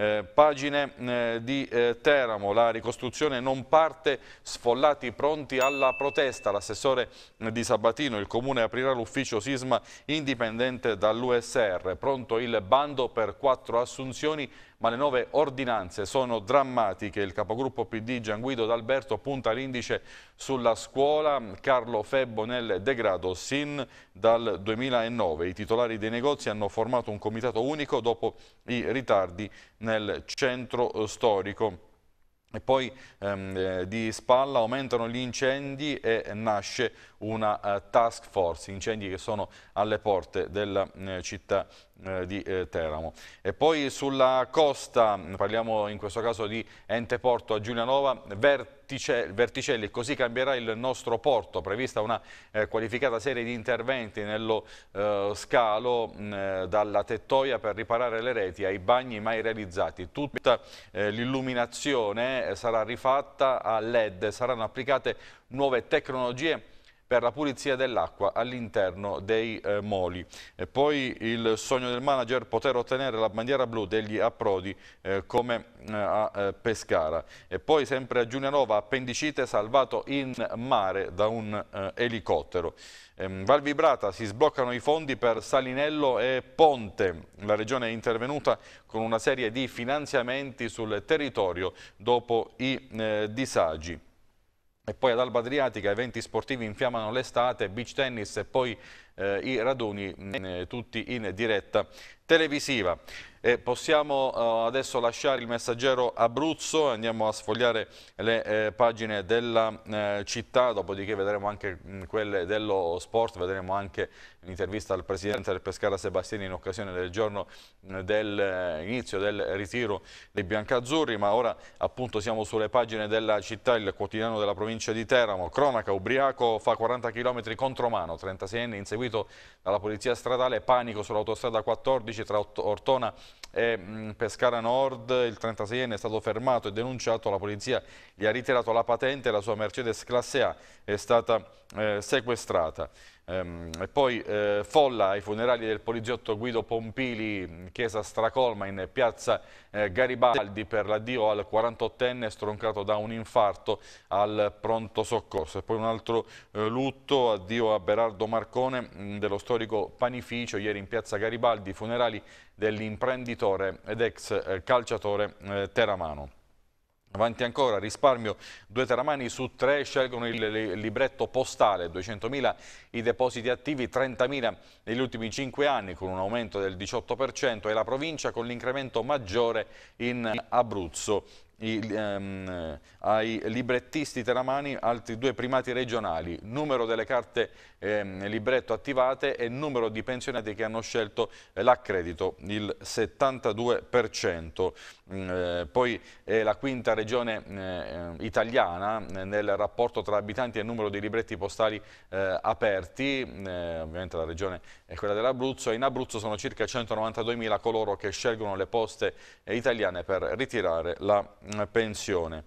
eh, pagine eh, di eh, Teramo, la ricostruzione non parte, sfollati pronti alla protesta. L'assessore di Sabatino, il comune aprirà l'ufficio sisma indipendente dall'USR. Pronto il bando per quattro assunzioni ma le nuove ordinanze sono drammatiche. Il capogruppo PD Gianguido D'Alberto punta l'indice sulla scuola Carlo Febbo nel degrado sin dal 2009. I titolari dei negozi hanno formato un comitato unico dopo i ritardi nel centro storico. E poi ehm, eh, di spalla aumentano gli incendi e nasce una eh, task force, incendi che sono alle porte della eh, città eh, di eh, Teramo. E poi sulla costa, parliamo in questo caso di ente porto a Giulianova, Verticelli, Verticelli così cambierà il nostro porto, prevista una eh, qualificata serie di interventi nello eh, scalo mh, eh, dalla tettoia per riparare le reti ai bagni mai realizzati. Tutta eh, l'illuminazione sarà rifatta a LED, saranno applicate nuove tecnologie per la pulizia dell'acqua all'interno dei eh, moli. E poi il sogno del manager poter ottenere la bandiera blu degli approdi eh, come eh, a eh, Pescara. E poi sempre a Giulianova appendicite salvato in mare da un eh, elicottero. Ehm, Val Vibrata si sbloccano i fondi per Salinello e Ponte. La regione è intervenuta con una serie di finanziamenti sul territorio dopo i eh, disagi. E poi ad Alba Adriatica eventi sportivi infiammano l'estate, beach tennis e poi eh, i raduni eh, tutti in diretta televisiva. E possiamo uh, adesso lasciare il messaggero Abruzzo, e andiamo a sfogliare le eh, pagine della eh, città, dopodiché vedremo anche mh, mm, quelle dello sport, vedremo anche l'intervista al presidente del Pescara Sebastiani in occasione del giorno mm, dell'inizio eh, del ritiro dei biancazzurri, ma ora appunto siamo sulle pagine della città, il quotidiano della provincia di Teramo, cronaca, ubriaco, fa 40 km contro mano, 36enne inseguito dalla polizia stradale, panico sull'autostrada 14, cornice tra Ortona e Pescara Nord, il 36enne è stato fermato e denunciato, la polizia gli ha ritirato la patente, e la sua Mercedes classe A è stata eh, sequestrata. Ehm, e poi eh, folla ai funerali del poliziotto Guido Pompili, chiesa Stracolma in piazza eh, Garibaldi per l'addio al 48enne stroncato da un infarto al pronto soccorso. E poi un altro eh, lutto, addio a Berardo Marcone mh, mm, dello storico panificio, ieri in piazza Garibaldi, funerali dell'imprenditore ed ex eh, calciatore eh, Teramano. Avanti ancora, risparmio, due teramani su tre scelgono il libretto postale, 200.000 i depositi attivi, 30.000 negli ultimi cinque anni con un aumento del 18% e la provincia con l'incremento maggiore in Abruzzo i, ehm, ai librettisti teramani altri due primati regionali, numero delle carte ehm, libretto attivate e numero di pensionati che hanno scelto eh, l'accredito, il 72%. Mm, eh, poi è la quinta regione eh, ehm, italiana eh, nel rapporto tra abitanti e numero di libretti postali eh, aperti, mm, ovviamente la regione è quella dell'Abruzzo, in Abruzzo sono circa 192.000 coloro che scelgono le poste italiane per ritirare la Mm, pensione.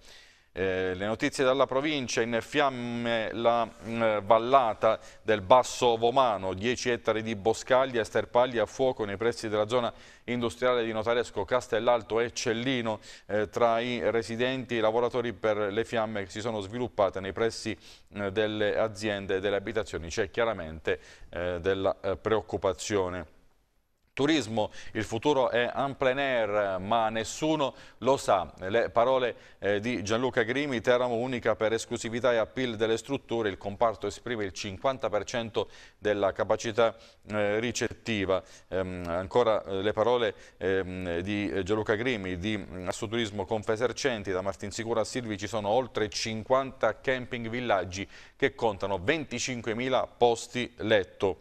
Eh, le notizie dalla provincia, in fiamme la mh, mm, vallata del Basso Vomano, 10 ettari di boscaglia e sterpagli a fuoco nei pressi della zona industriale di Notaresco, Castellalto e Cellino, eh, tra i residenti e i lavoratori per le fiamme che si sono sviluppate nei pressi mh, mm, delle aziende e delle abitazioni. C'è chiaramente eh, della eh, preoccupazione. Turismo, il futuro è en plein air, ma nessuno lo sa. Le parole eh, di Gianluca Grimi, Teramo unica per esclusività e appeal delle strutture, il comparto esprime il 50% della capacità eh, ricettiva. Ehm, ancora eh, le parole ehm, di Gianluca Grimi, di Assoturismo Confesercenti, da Martinsicura a Silvi ci sono oltre 50 camping villaggi che contano 25.000 posti letto.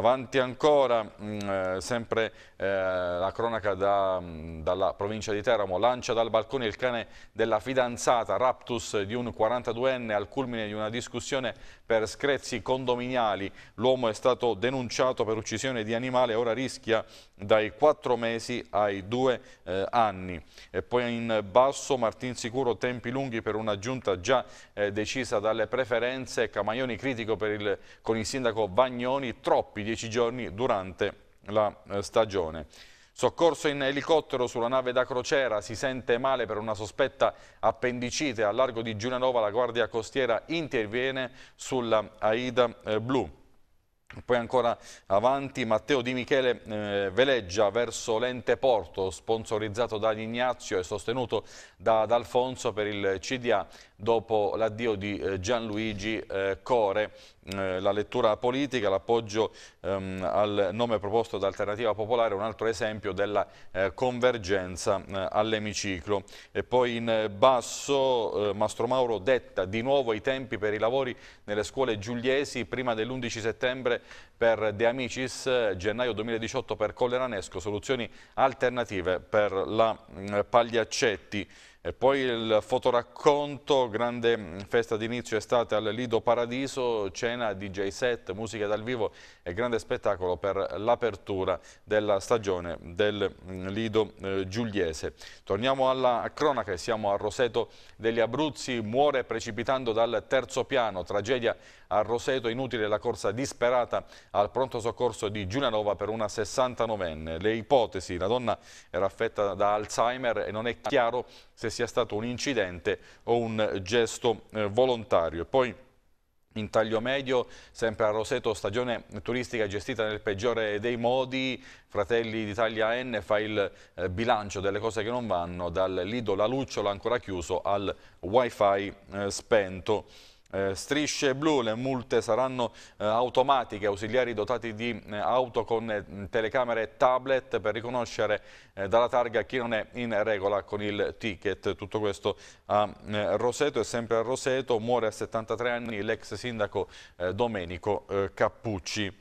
Avanti ancora, mh, mm, eh, sempre eh, la cronaca da, mh, mm, dalla provincia di Teramo, lancia dal balcone il cane della fidanzata, raptus di un 42enne al culmine di una discussione per screzzi condominiali. L'uomo è stato denunciato per uccisione di animale, e ora rischia dai 4 mesi ai 2 eh, anni. E poi in basso Martin Sicuro, tempi lunghi per una giunta già eh, decisa dalle preferenze, Camaioni critico il, con il sindaco Bagnoni, troppi dieci giorni durante la eh, stagione. Soccorso in elicottero sulla nave da crociera, si sente male per una sospetta appendicite. Al largo di Giulianova la Guardia Costiera interviene sulla Aida eh, Blu. Poi ancora avanti Matteo Di Michele eh, veleggia verso l'ente Porto, sponsorizzato da Ignazio e sostenuto da, da Alfonso per il CDA dopo l'addio di eh, Gianluigi eh, Core eh, la lettura politica, l'appoggio ehm, al nome proposto da Alternativa Popolare, un altro esempio della eh, convergenza eh, all'emiciclo. E poi in basso eh, Mastro Mauro detta di nuovo i tempi per i lavori nelle scuole giuliesi prima dell'11 settembre per De Amicis, gennaio 2018 per Colleranesco, soluzioni alternative per la mm, Pagliaccetti. E poi il fotoracconto, grande mm, festa d'inizio estate al Lido Paradiso, cena DJ set, musica dal vivo e grande spettacolo per l'apertura della stagione del mm, Lido eh, Giuliese. Torniamo alla cronaca siamo a Roseto degli Abruzzi, muore precipitando dal terzo piano, tragedia a Roseto, inutile la corsa disperata al pronto soccorso di Giulianova per una 69enne. Le ipotesi, la donna era affetta da Alzheimer e non è chiaro se sia stato un incidente o un gesto eh, volontario. Poi, in taglio medio, sempre a Roseto, stagione turistica gestita nel peggiore dei modi, Fratelli d'Italia N fa il eh, bilancio delle cose che non vanno, dal Lido La Lucciola ancora chiuso al wifi eh, spento. Eh, strisce blu, le multe saranno eh, automatiche, ausiliari dotati di eh, auto con eh, telecamere e tablet per riconoscere eh, dalla targa chi non è in regola con il ticket. Tutto questo a eh, Roseto e sempre a Roseto muore a 73 anni l'ex sindaco Domenico Cappucci.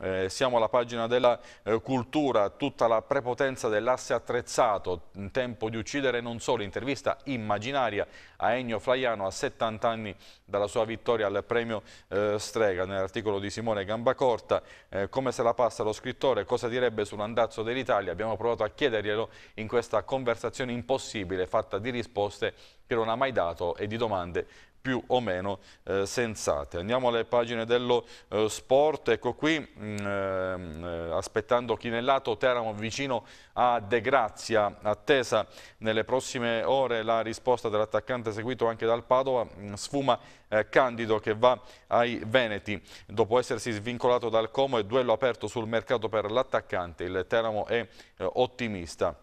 Eh, siamo alla pagina della eh, cultura, tutta la prepotenza dell'asse attrezzato, in tempo di uccidere non solo, intervista immaginaria a Ennio Flaiano a 70 anni dalla sua vittoria al premio eh, Strega, nell'articolo di Simone Gambacorta, eh, come se la passa lo scrittore, cosa direbbe sull'andazzo dell'Italia, abbiamo provato a chiederglielo in questa conversazione impossibile fatta di risposte che non ha mai dato e di domande più o meno eh, sensate. Andiamo alle pagine dello eh, sport, ecco qui mh, mm, ehm, aspettando Chinellato, Teramo vicino a De Grazia, attesa nelle prossime ore la risposta dell'attaccante seguito anche dal Padova, mm, sfuma eh, Candido che va ai Veneti dopo essersi svincolato dal Como e duello aperto sul mercato per l'attaccante, il Teramo è eh, ottimista.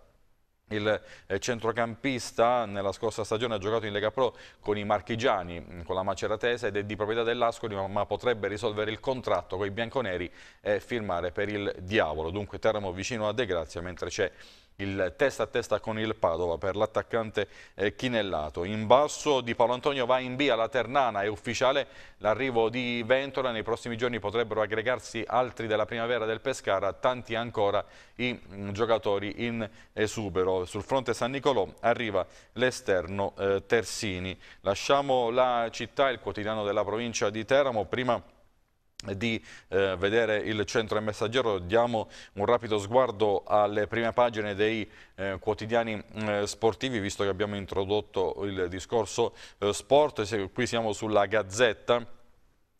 Il eh, centrocampista nella scorsa stagione ha giocato in Lega Pro con i marchigiani, mm, con la Maceratese ed è di proprietà dell'Ascoli ma potrebbe risolvere il contratto con i bianconeri e firmare per il Diavolo. Dunque Teramo vicino a De Grazia mentre c'è il testa a testa con il Padova per l'attaccante eh, Chinellato. In basso di Paolo Antonio va in via la Ternana, è ufficiale l'arrivo di Ventola, nei prossimi giorni potrebbero aggregarsi altri della primavera del Pescara, tanti ancora i mm, giocatori in esubero. Sul fronte San Nicolò arriva l'esterno eh, Tersini. Lasciamo la città, il quotidiano della provincia di Teramo, prima di eh, vedere il centro del messaggero diamo un rapido sguardo alle prime pagine dei eh, quotidiani eh, sportivi visto che abbiamo introdotto il discorso eh, sport Se, qui siamo sulla Gazzetta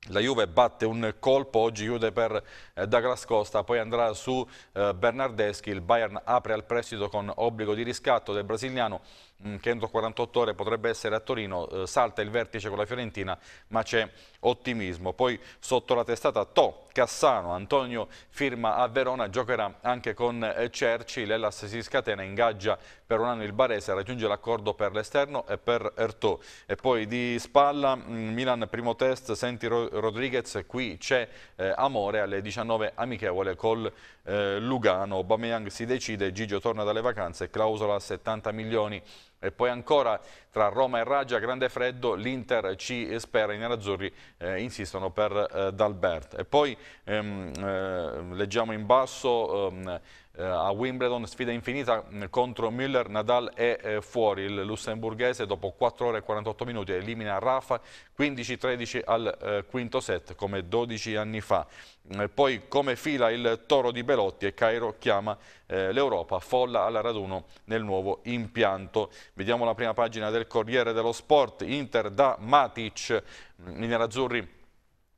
la Juve batte un colpo, oggi chiude per eh, Douglas Costa, poi andrà su eh, Bernardeschi, il Bayern apre al prestito con obbligo di riscatto del brasiliano che entro 48 ore potrebbe essere a Torino, eh, salta il vertice con la Fiorentina, ma c'è ottimismo. Poi sotto la testata To, Cassano, Antonio firma a Verona, giocherà anche con eh, Cerci, l'Ellas si scatena, ingaggia per un anno il Barese, raggiunge l'accordo per l'esterno e per Ertò. E poi di spalla mm, Milan primo test, senti Rodriguez, qui c'è eh, amore alle 19 amichevole col eh, Lugano, Aubameyang si decide, Gigio torna dalle vacanze, clausola 70 milioni e poi ancora tra Roma e Raggia, grande freddo, l'Inter ci spera, i nerazzurri eh, insistono per eh, D'Albert. E poi ehm, eh, leggiamo in basso... Ehm, eh, a Wimbledon, sfida infinita mm, contro Müller, Nadal è eh, fuori il lussemburghese dopo 4 ore e 48 minuti elimina Rafa 15-13 al eh, quinto set come 12 anni fa poi come fila il toro di Belotti e Cairo chiama l'Europa folla alla raduno nel nuovo impianto vediamo la prima pagina del Corriere dello Sport Inter da Matic mm, i nerazzurri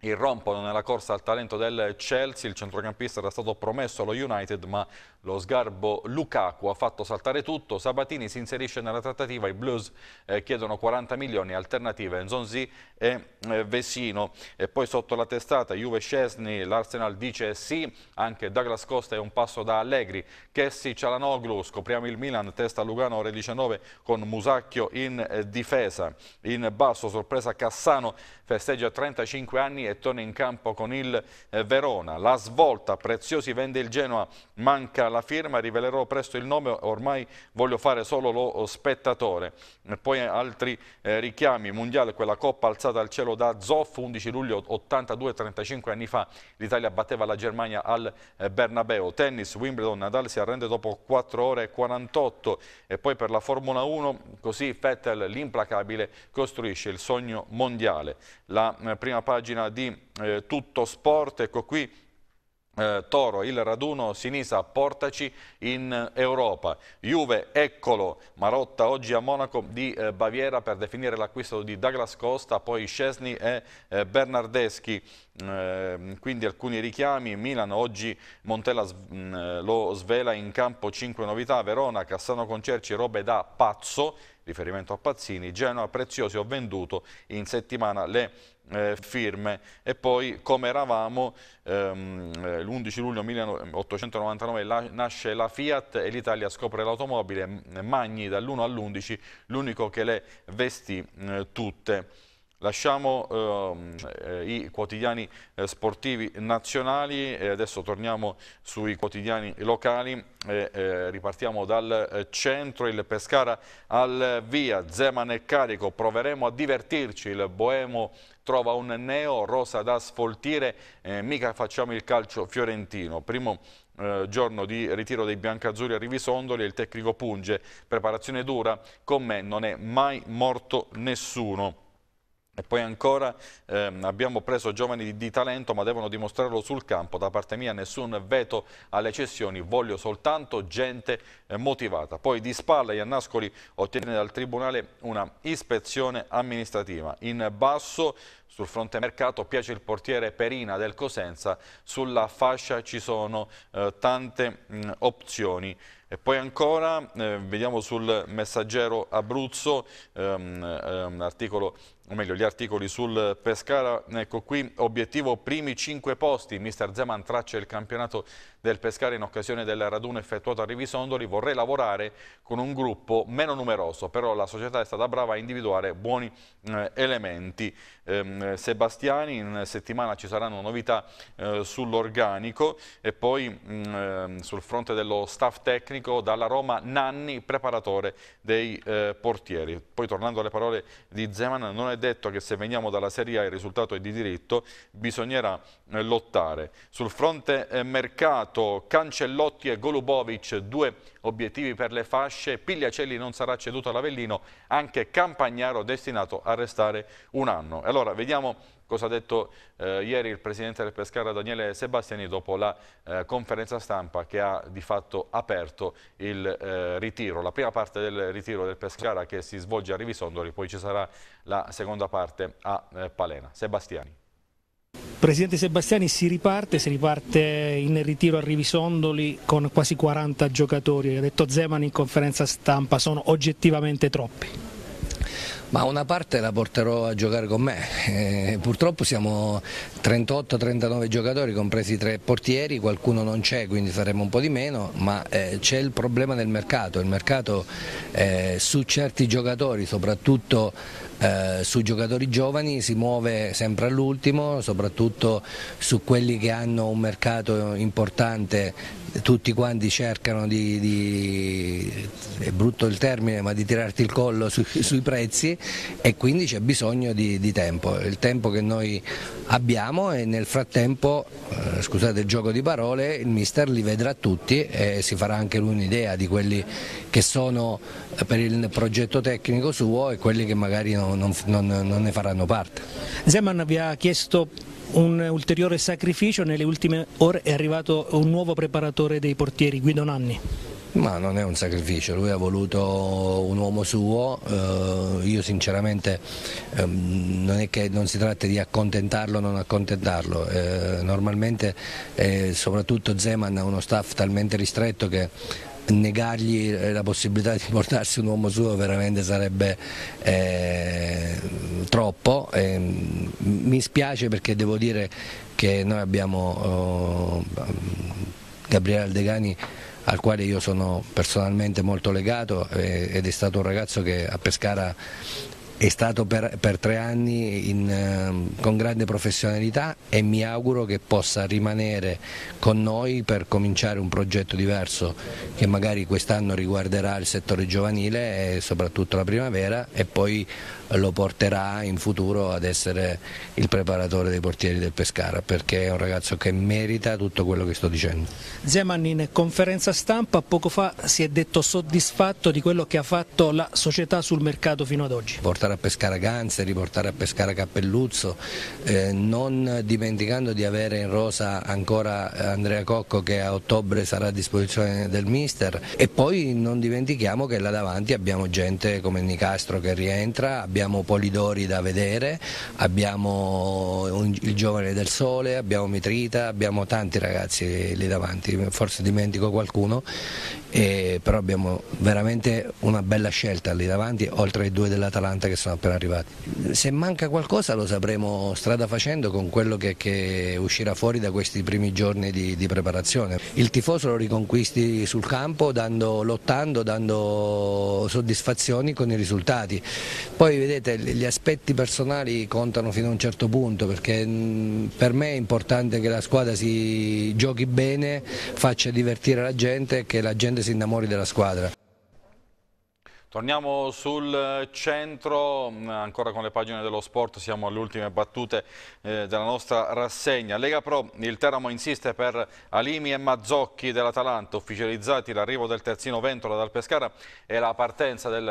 irrompono nella corsa al talento del Chelsea, il centrocampista era stato promesso allo United ma lo sgarbo Lukaku ha fatto saltare tutto, Sabatini si inserisce nella trattativa, i Blues eh, chiedono 40 milioni, alternative Nzonzi e eh, Vesino. E poi sotto la testata Juve Scesni, l'Arsenal dice sì, anche Douglas Costa è un passo da Allegri, Kessi Cialanoglu, scopriamo il Milan, testa Lugano ore 19 con Musacchio in eh, difesa. In basso sorpresa Cassano festeggia 35 anni e torna in campo con il eh, Verona. La svolta, Preziosi vende il Genoa, manca la la firma, rivelerò presto il nome, ormai voglio fare solo lo spettatore. Poi altri eh, richiami, Mondiale, quella coppa alzata al cielo da Zoff, 11 luglio 82, 35 anni fa, l'Italia batteva la Germania al eh, Bernabeo. Tennis, Wimbledon, Nadal si arrende dopo 4 ore e 48 e poi per la Formula 1, così Vettel, l'implacabile, costruisce il sogno mondiale. La eh, prima pagina di eh, Tutto Sport, ecco qui eh, Toro, il raduno Sinisa, portaci in eh, Europa. Juve, eccolo, Marotta oggi a Monaco di eh, Baviera per definire l'acquisto di Douglas Costa, poi Scesni e eh, Bernardeschi, mm, eh, quindi alcuni richiami. Milan oggi Montella mh, mm, eh, lo svela in campo 5 novità, Verona, Cassano Concerci, robe da pazzo, riferimento a Pazzini, Genoa Preziosi ho venduto in settimana le eh, firme e poi come eravamo ehm, eh, l'11 luglio 1899 nasce la Fiat e l'Italia scopre l'automobile mm, Magni dall'1 all'11 l'unico che le vestì eh, tutte Lasciamo ehm, eh, i quotidiani eh, sportivi nazionali e adesso torniamo sui quotidiani locali e, eh, ripartiamo dal eh, centro, il Pescara al via, Zeman è carico, proveremo a divertirci, il Boemo trova un neo rosa da sfoltire, eh, mica facciamo il calcio fiorentino. Primo eh, giorno di ritiro dei biancazzurri a Rivisondoli il tecnico punge, preparazione dura, con me non è mai morto nessuno. E poi ancora ehm, abbiamo preso giovani di, di, talento ma devono dimostrarlo sul campo. Da parte mia nessun veto alle cessioni, voglio soltanto gente eh, motivata. Poi di spalla Iannascoli ottiene dal Tribunale una ispezione amministrativa. In basso sul fronte mercato piace il portiere Perina del Cosenza, sulla fascia ci sono eh, tante mh, mm, opzioni. E poi ancora, eh, vediamo sul messaggero Abruzzo, ehm, ehm, articolo o meglio gli articoli sul Pescara, ecco qui obiettivo primi 5 posti, mister Zeman traccia il campionato del Pescara in occasione del raduno effettuato a Rivisondoli, vorrei lavorare con un gruppo meno numeroso, però la società è stata brava a individuare buoni eh, elementi. Eh, Sebastiani, in settimana ci saranno novità eh, sull'organico e poi mh, mm, ehm, sul fronte dello staff tecnico dalla Roma Nanni, preparatore dei eh, portieri. Poi tornando alle parole di Zeman, non è è detto che se veniamo dalla Serie A il risultato è di diritto, bisognerà eh, lottare. Sul fronte eh, mercato Cancellotti e Golubovic, due obiettivi per le fasce, Pigliacelli non sarà ceduto all'Avellino, anche Campagnaro destinato a restare un anno. Allora vediamo Cosa ha detto eh, ieri il presidente del Pescara Daniele Sebastiani dopo la eh, conferenza stampa che ha di fatto aperto il eh, ritiro, la prima parte del ritiro del Pescara che si svolge a Rivisondoli, poi ci sarà la seconda parte a eh, Palena. Sebastiani. Presidente Sebastiani si riparte, si riparte in ritiro a Rivisondoli con quasi 40 giocatori, ha detto Zeman in conferenza stampa, sono oggettivamente troppi ma una parte la porterò a giocare con me. Eh, purtroppo siamo 38-39 giocatori, compresi tre portieri, qualcuno non c'è, quindi saremo un po' di meno, ma eh, c'è il problema del mercato. Il mercato eh, su certi giocatori, soprattutto eh, sui giocatori giovani si muove sempre all'ultimo, soprattutto su quelli che hanno un mercato importante, tutti quanti cercano di, di è brutto il termine, ma di tirarti il collo su, sui prezzi e quindi c'è bisogno di, di, tempo, il tempo che noi abbiamo e nel frattempo, eh, scusate il gioco di parole, il mister li vedrà tutti e si farà anche lui un'idea di quelli che sono eh, per il progetto tecnico suo e quelli che magari non non, non, non ne faranno parte. Zeman vi ha chiesto un ulteriore sacrificio, nelle ultime ore è arrivato un nuovo preparatore dei portieri, Guido Nanni. Ma non è un sacrificio, lui ha voluto un uomo suo, eh, io sinceramente eh, non è che non si tratta di accontentarlo o non accontentarlo, eh, normalmente eh, soprattutto Zeman ha uno staff talmente ristretto che negargli eh, la possibilità di portarsi un uomo suo veramente sarebbe eh, troppo. Eh, mi spiace perché devo dire che noi abbiamo eh, Gabriele Aldegani al quale io sono personalmente molto legato eh, ed è stato un ragazzo che a Pescara è stato per, per tre anni in, ehm, con grande professionalità e mi auguro che possa rimanere con noi per cominciare un progetto diverso che magari quest'anno riguarderà il settore giovanile e soprattutto la primavera e poi lo porterà in futuro ad essere il preparatore dei portieri del Pescara perché è un ragazzo che merita tutto quello che sto dicendo. Zeman in conferenza stampa poco fa si è detto soddisfatto di quello che ha fatto la società sul mercato fino ad oggi. Portare a Pescara Ganze, riportare a Pescara Cappelluzzo, eh, non dimenticando di avere in rosa ancora Andrea Cocco che a ottobre sarà a disposizione del mister e poi non dimentichiamo che là davanti abbiamo gente come Nicastro che rientra, abbiamo abbiamo Polidori da vedere, abbiamo il giovane del sole, abbiamo Mitrita, abbiamo tanti ragazzi lì davanti, forse dimentico qualcuno e, però abbiamo veramente una bella scelta lì davanti, oltre ai due dell'Atalanta che sono appena arrivati. Se manca qualcosa lo sapremo strada facendo con quello che, che uscirà fuori da questi primi giorni di, di, preparazione. Il tifoso lo riconquisti sul campo dando, lottando, dando soddisfazioni con i risultati. Poi vedete gli aspetti personali contano fino a un certo punto perché mm, per me è importante che la squadra si giochi bene, faccia divertire la gente, che la gente si innamori della squadra. Torniamo sul eh, centro, mm, ancora con le pagine dello sport, siamo alle ultime battute eh, della nostra rassegna. Lega Pro, il Teramo insiste per Alimi e Mazzocchi dell'Atalanta, ufficializzati l'arrivo del terzino Ventola dal Pescara e la partenza del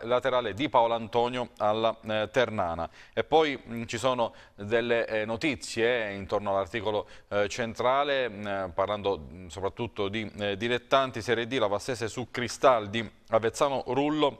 laterale di Paolo Antonio alla eh, Ternana. E poi mh, mm, ci sono delle eh, notizie intorno all'articolo eh, centrale, mm, eh, parlando mh, soprattutto di dilettanti, Serie D, la Vassese su Cristaldi Avezzano Rullo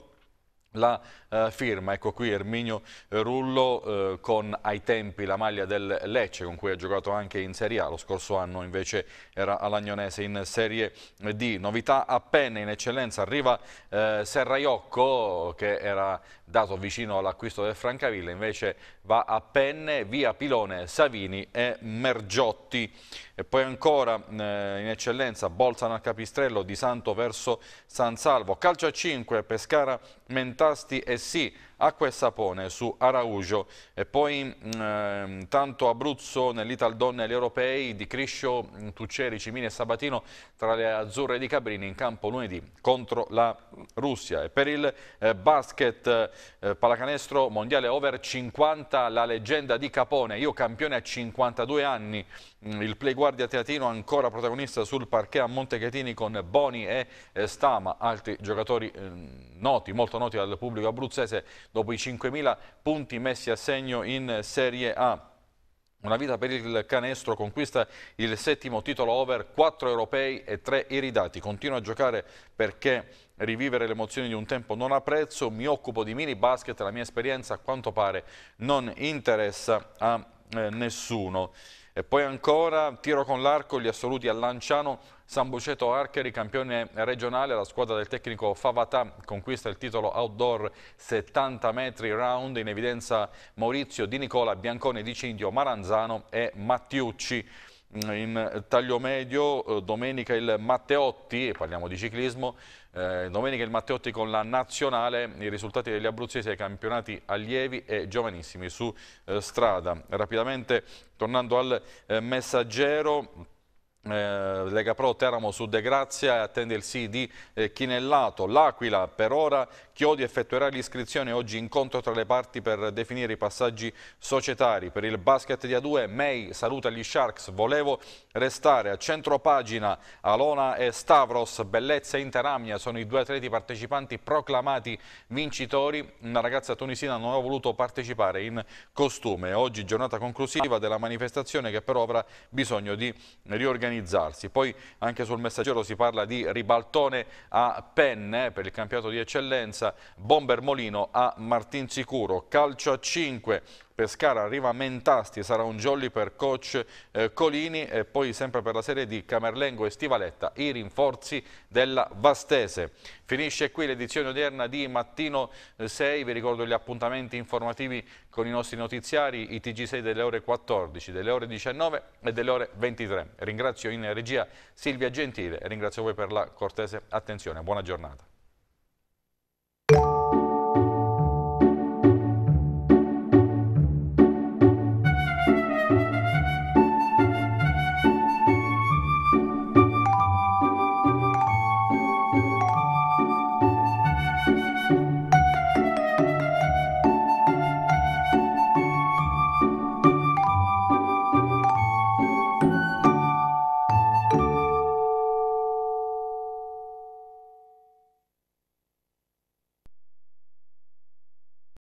la eh, firma. Ecco qui Erminio Rullo eh, con ai tempi la maglia del Lecce con cui ha giocato anche in Serie A. Lo scorso anno invece era all'Agnonese in Serie D. Novità appena in eccellenza arriva eh, Serraiocco che era dato vicino all'acquisto del Francavilla. Invece va a Penne, via Pilone, Savini e Mergiotti. E poi ancora eh, in eccellenza Bolzano al Capistrello, Di Santo verso San Salvo. Calcio a 5, Pescara, Mentasti e see acqua e sapone su Araugio e poi mm, ehm, tanto Abruzzo nell'Italdonna e gli europei di Criscio, mm, Tucceri, Cimini e Sabatino tra le azzurre di Cabrini in campo lunedì contro la Russia. E per il eh, basket eh, pallacanestro mondiale over 50 la leggenda di Capone, io campione a 52 anni, mm, il playguardia teatino ancora protagonista sul parquet a Montechetini con Boni e eh, Stama, altri giocatori noti, molto noti al pubblico abruzzese dopo i 5.000 punti messi a segno in Serie A. Una vita per il canestro conquista il settimo titolo over, 4 europei e 3 iridati. Continua a giocare perché rivivere le emozioni di un tempo non ha prezzo. Mi occupo di mini basket, la mia esperienza a quanto pare non interessa a eh, nessuno. E poi ancora tiro con l'arco, gli assoluti a Lanciano Sambuceto Archeri, campione regionale, la squadra del tecnico Favatà conquista il titolo outdoor 70 metri round, in evidenza Maurizio Di Nicola, Biancone Di Cindio, Maranzano e Mattiucci. Mm, in taglio medio eh, domenica il Matteotti, parliamo di ciclismo, eh, domenica il Matteotti con la nazionale, i risultati degli abruzzesi ai campionati allievi e giovanissimi su eh, strada. Rapidamente tornando al eh, messaggero eh, Lega Pro Teramo su De Grazia attende il sì di eh, Chinellato. L'Aquila per ora Chiodi effettuerà l'iscrizione oggi incontro tra le parti per definire i passaggi societari. Per il basket di A2 May saluta gli Sharks, volevo restare a centro pagina Alona e Stavros, Bellezza e Interamnia sono i due atleti partecipanti proclamati vincitori. Una ragazza tunisina non ha voluto partecipare in costume. Oggi giornata conclusiva della manifestazione che però avrà bisogno di riorganizzarsi. Poi anche sul messaggero si parla di ribaltone a penne per il campionato di eccellenza Piazza Bomber Molino a Martinsicuro. Calcio a 5 Pescara arriva a Mentasti, sarà un jolly per coach eh, Colini e poi sempre per la serie di Camerlengo e Stivaletta i rinforzi della Vastese. Finisce qui l'edizione odierna di Mattino 6, eh, vi ricordo gli appuntamenti informativi con i nostri notiziari, i TG6 delle ore 14, delle ore 19 e delle ore 23. Ringrazio in regia Silvia Gentile e ringrazio voi per la cortese attenzione. Buona giornata.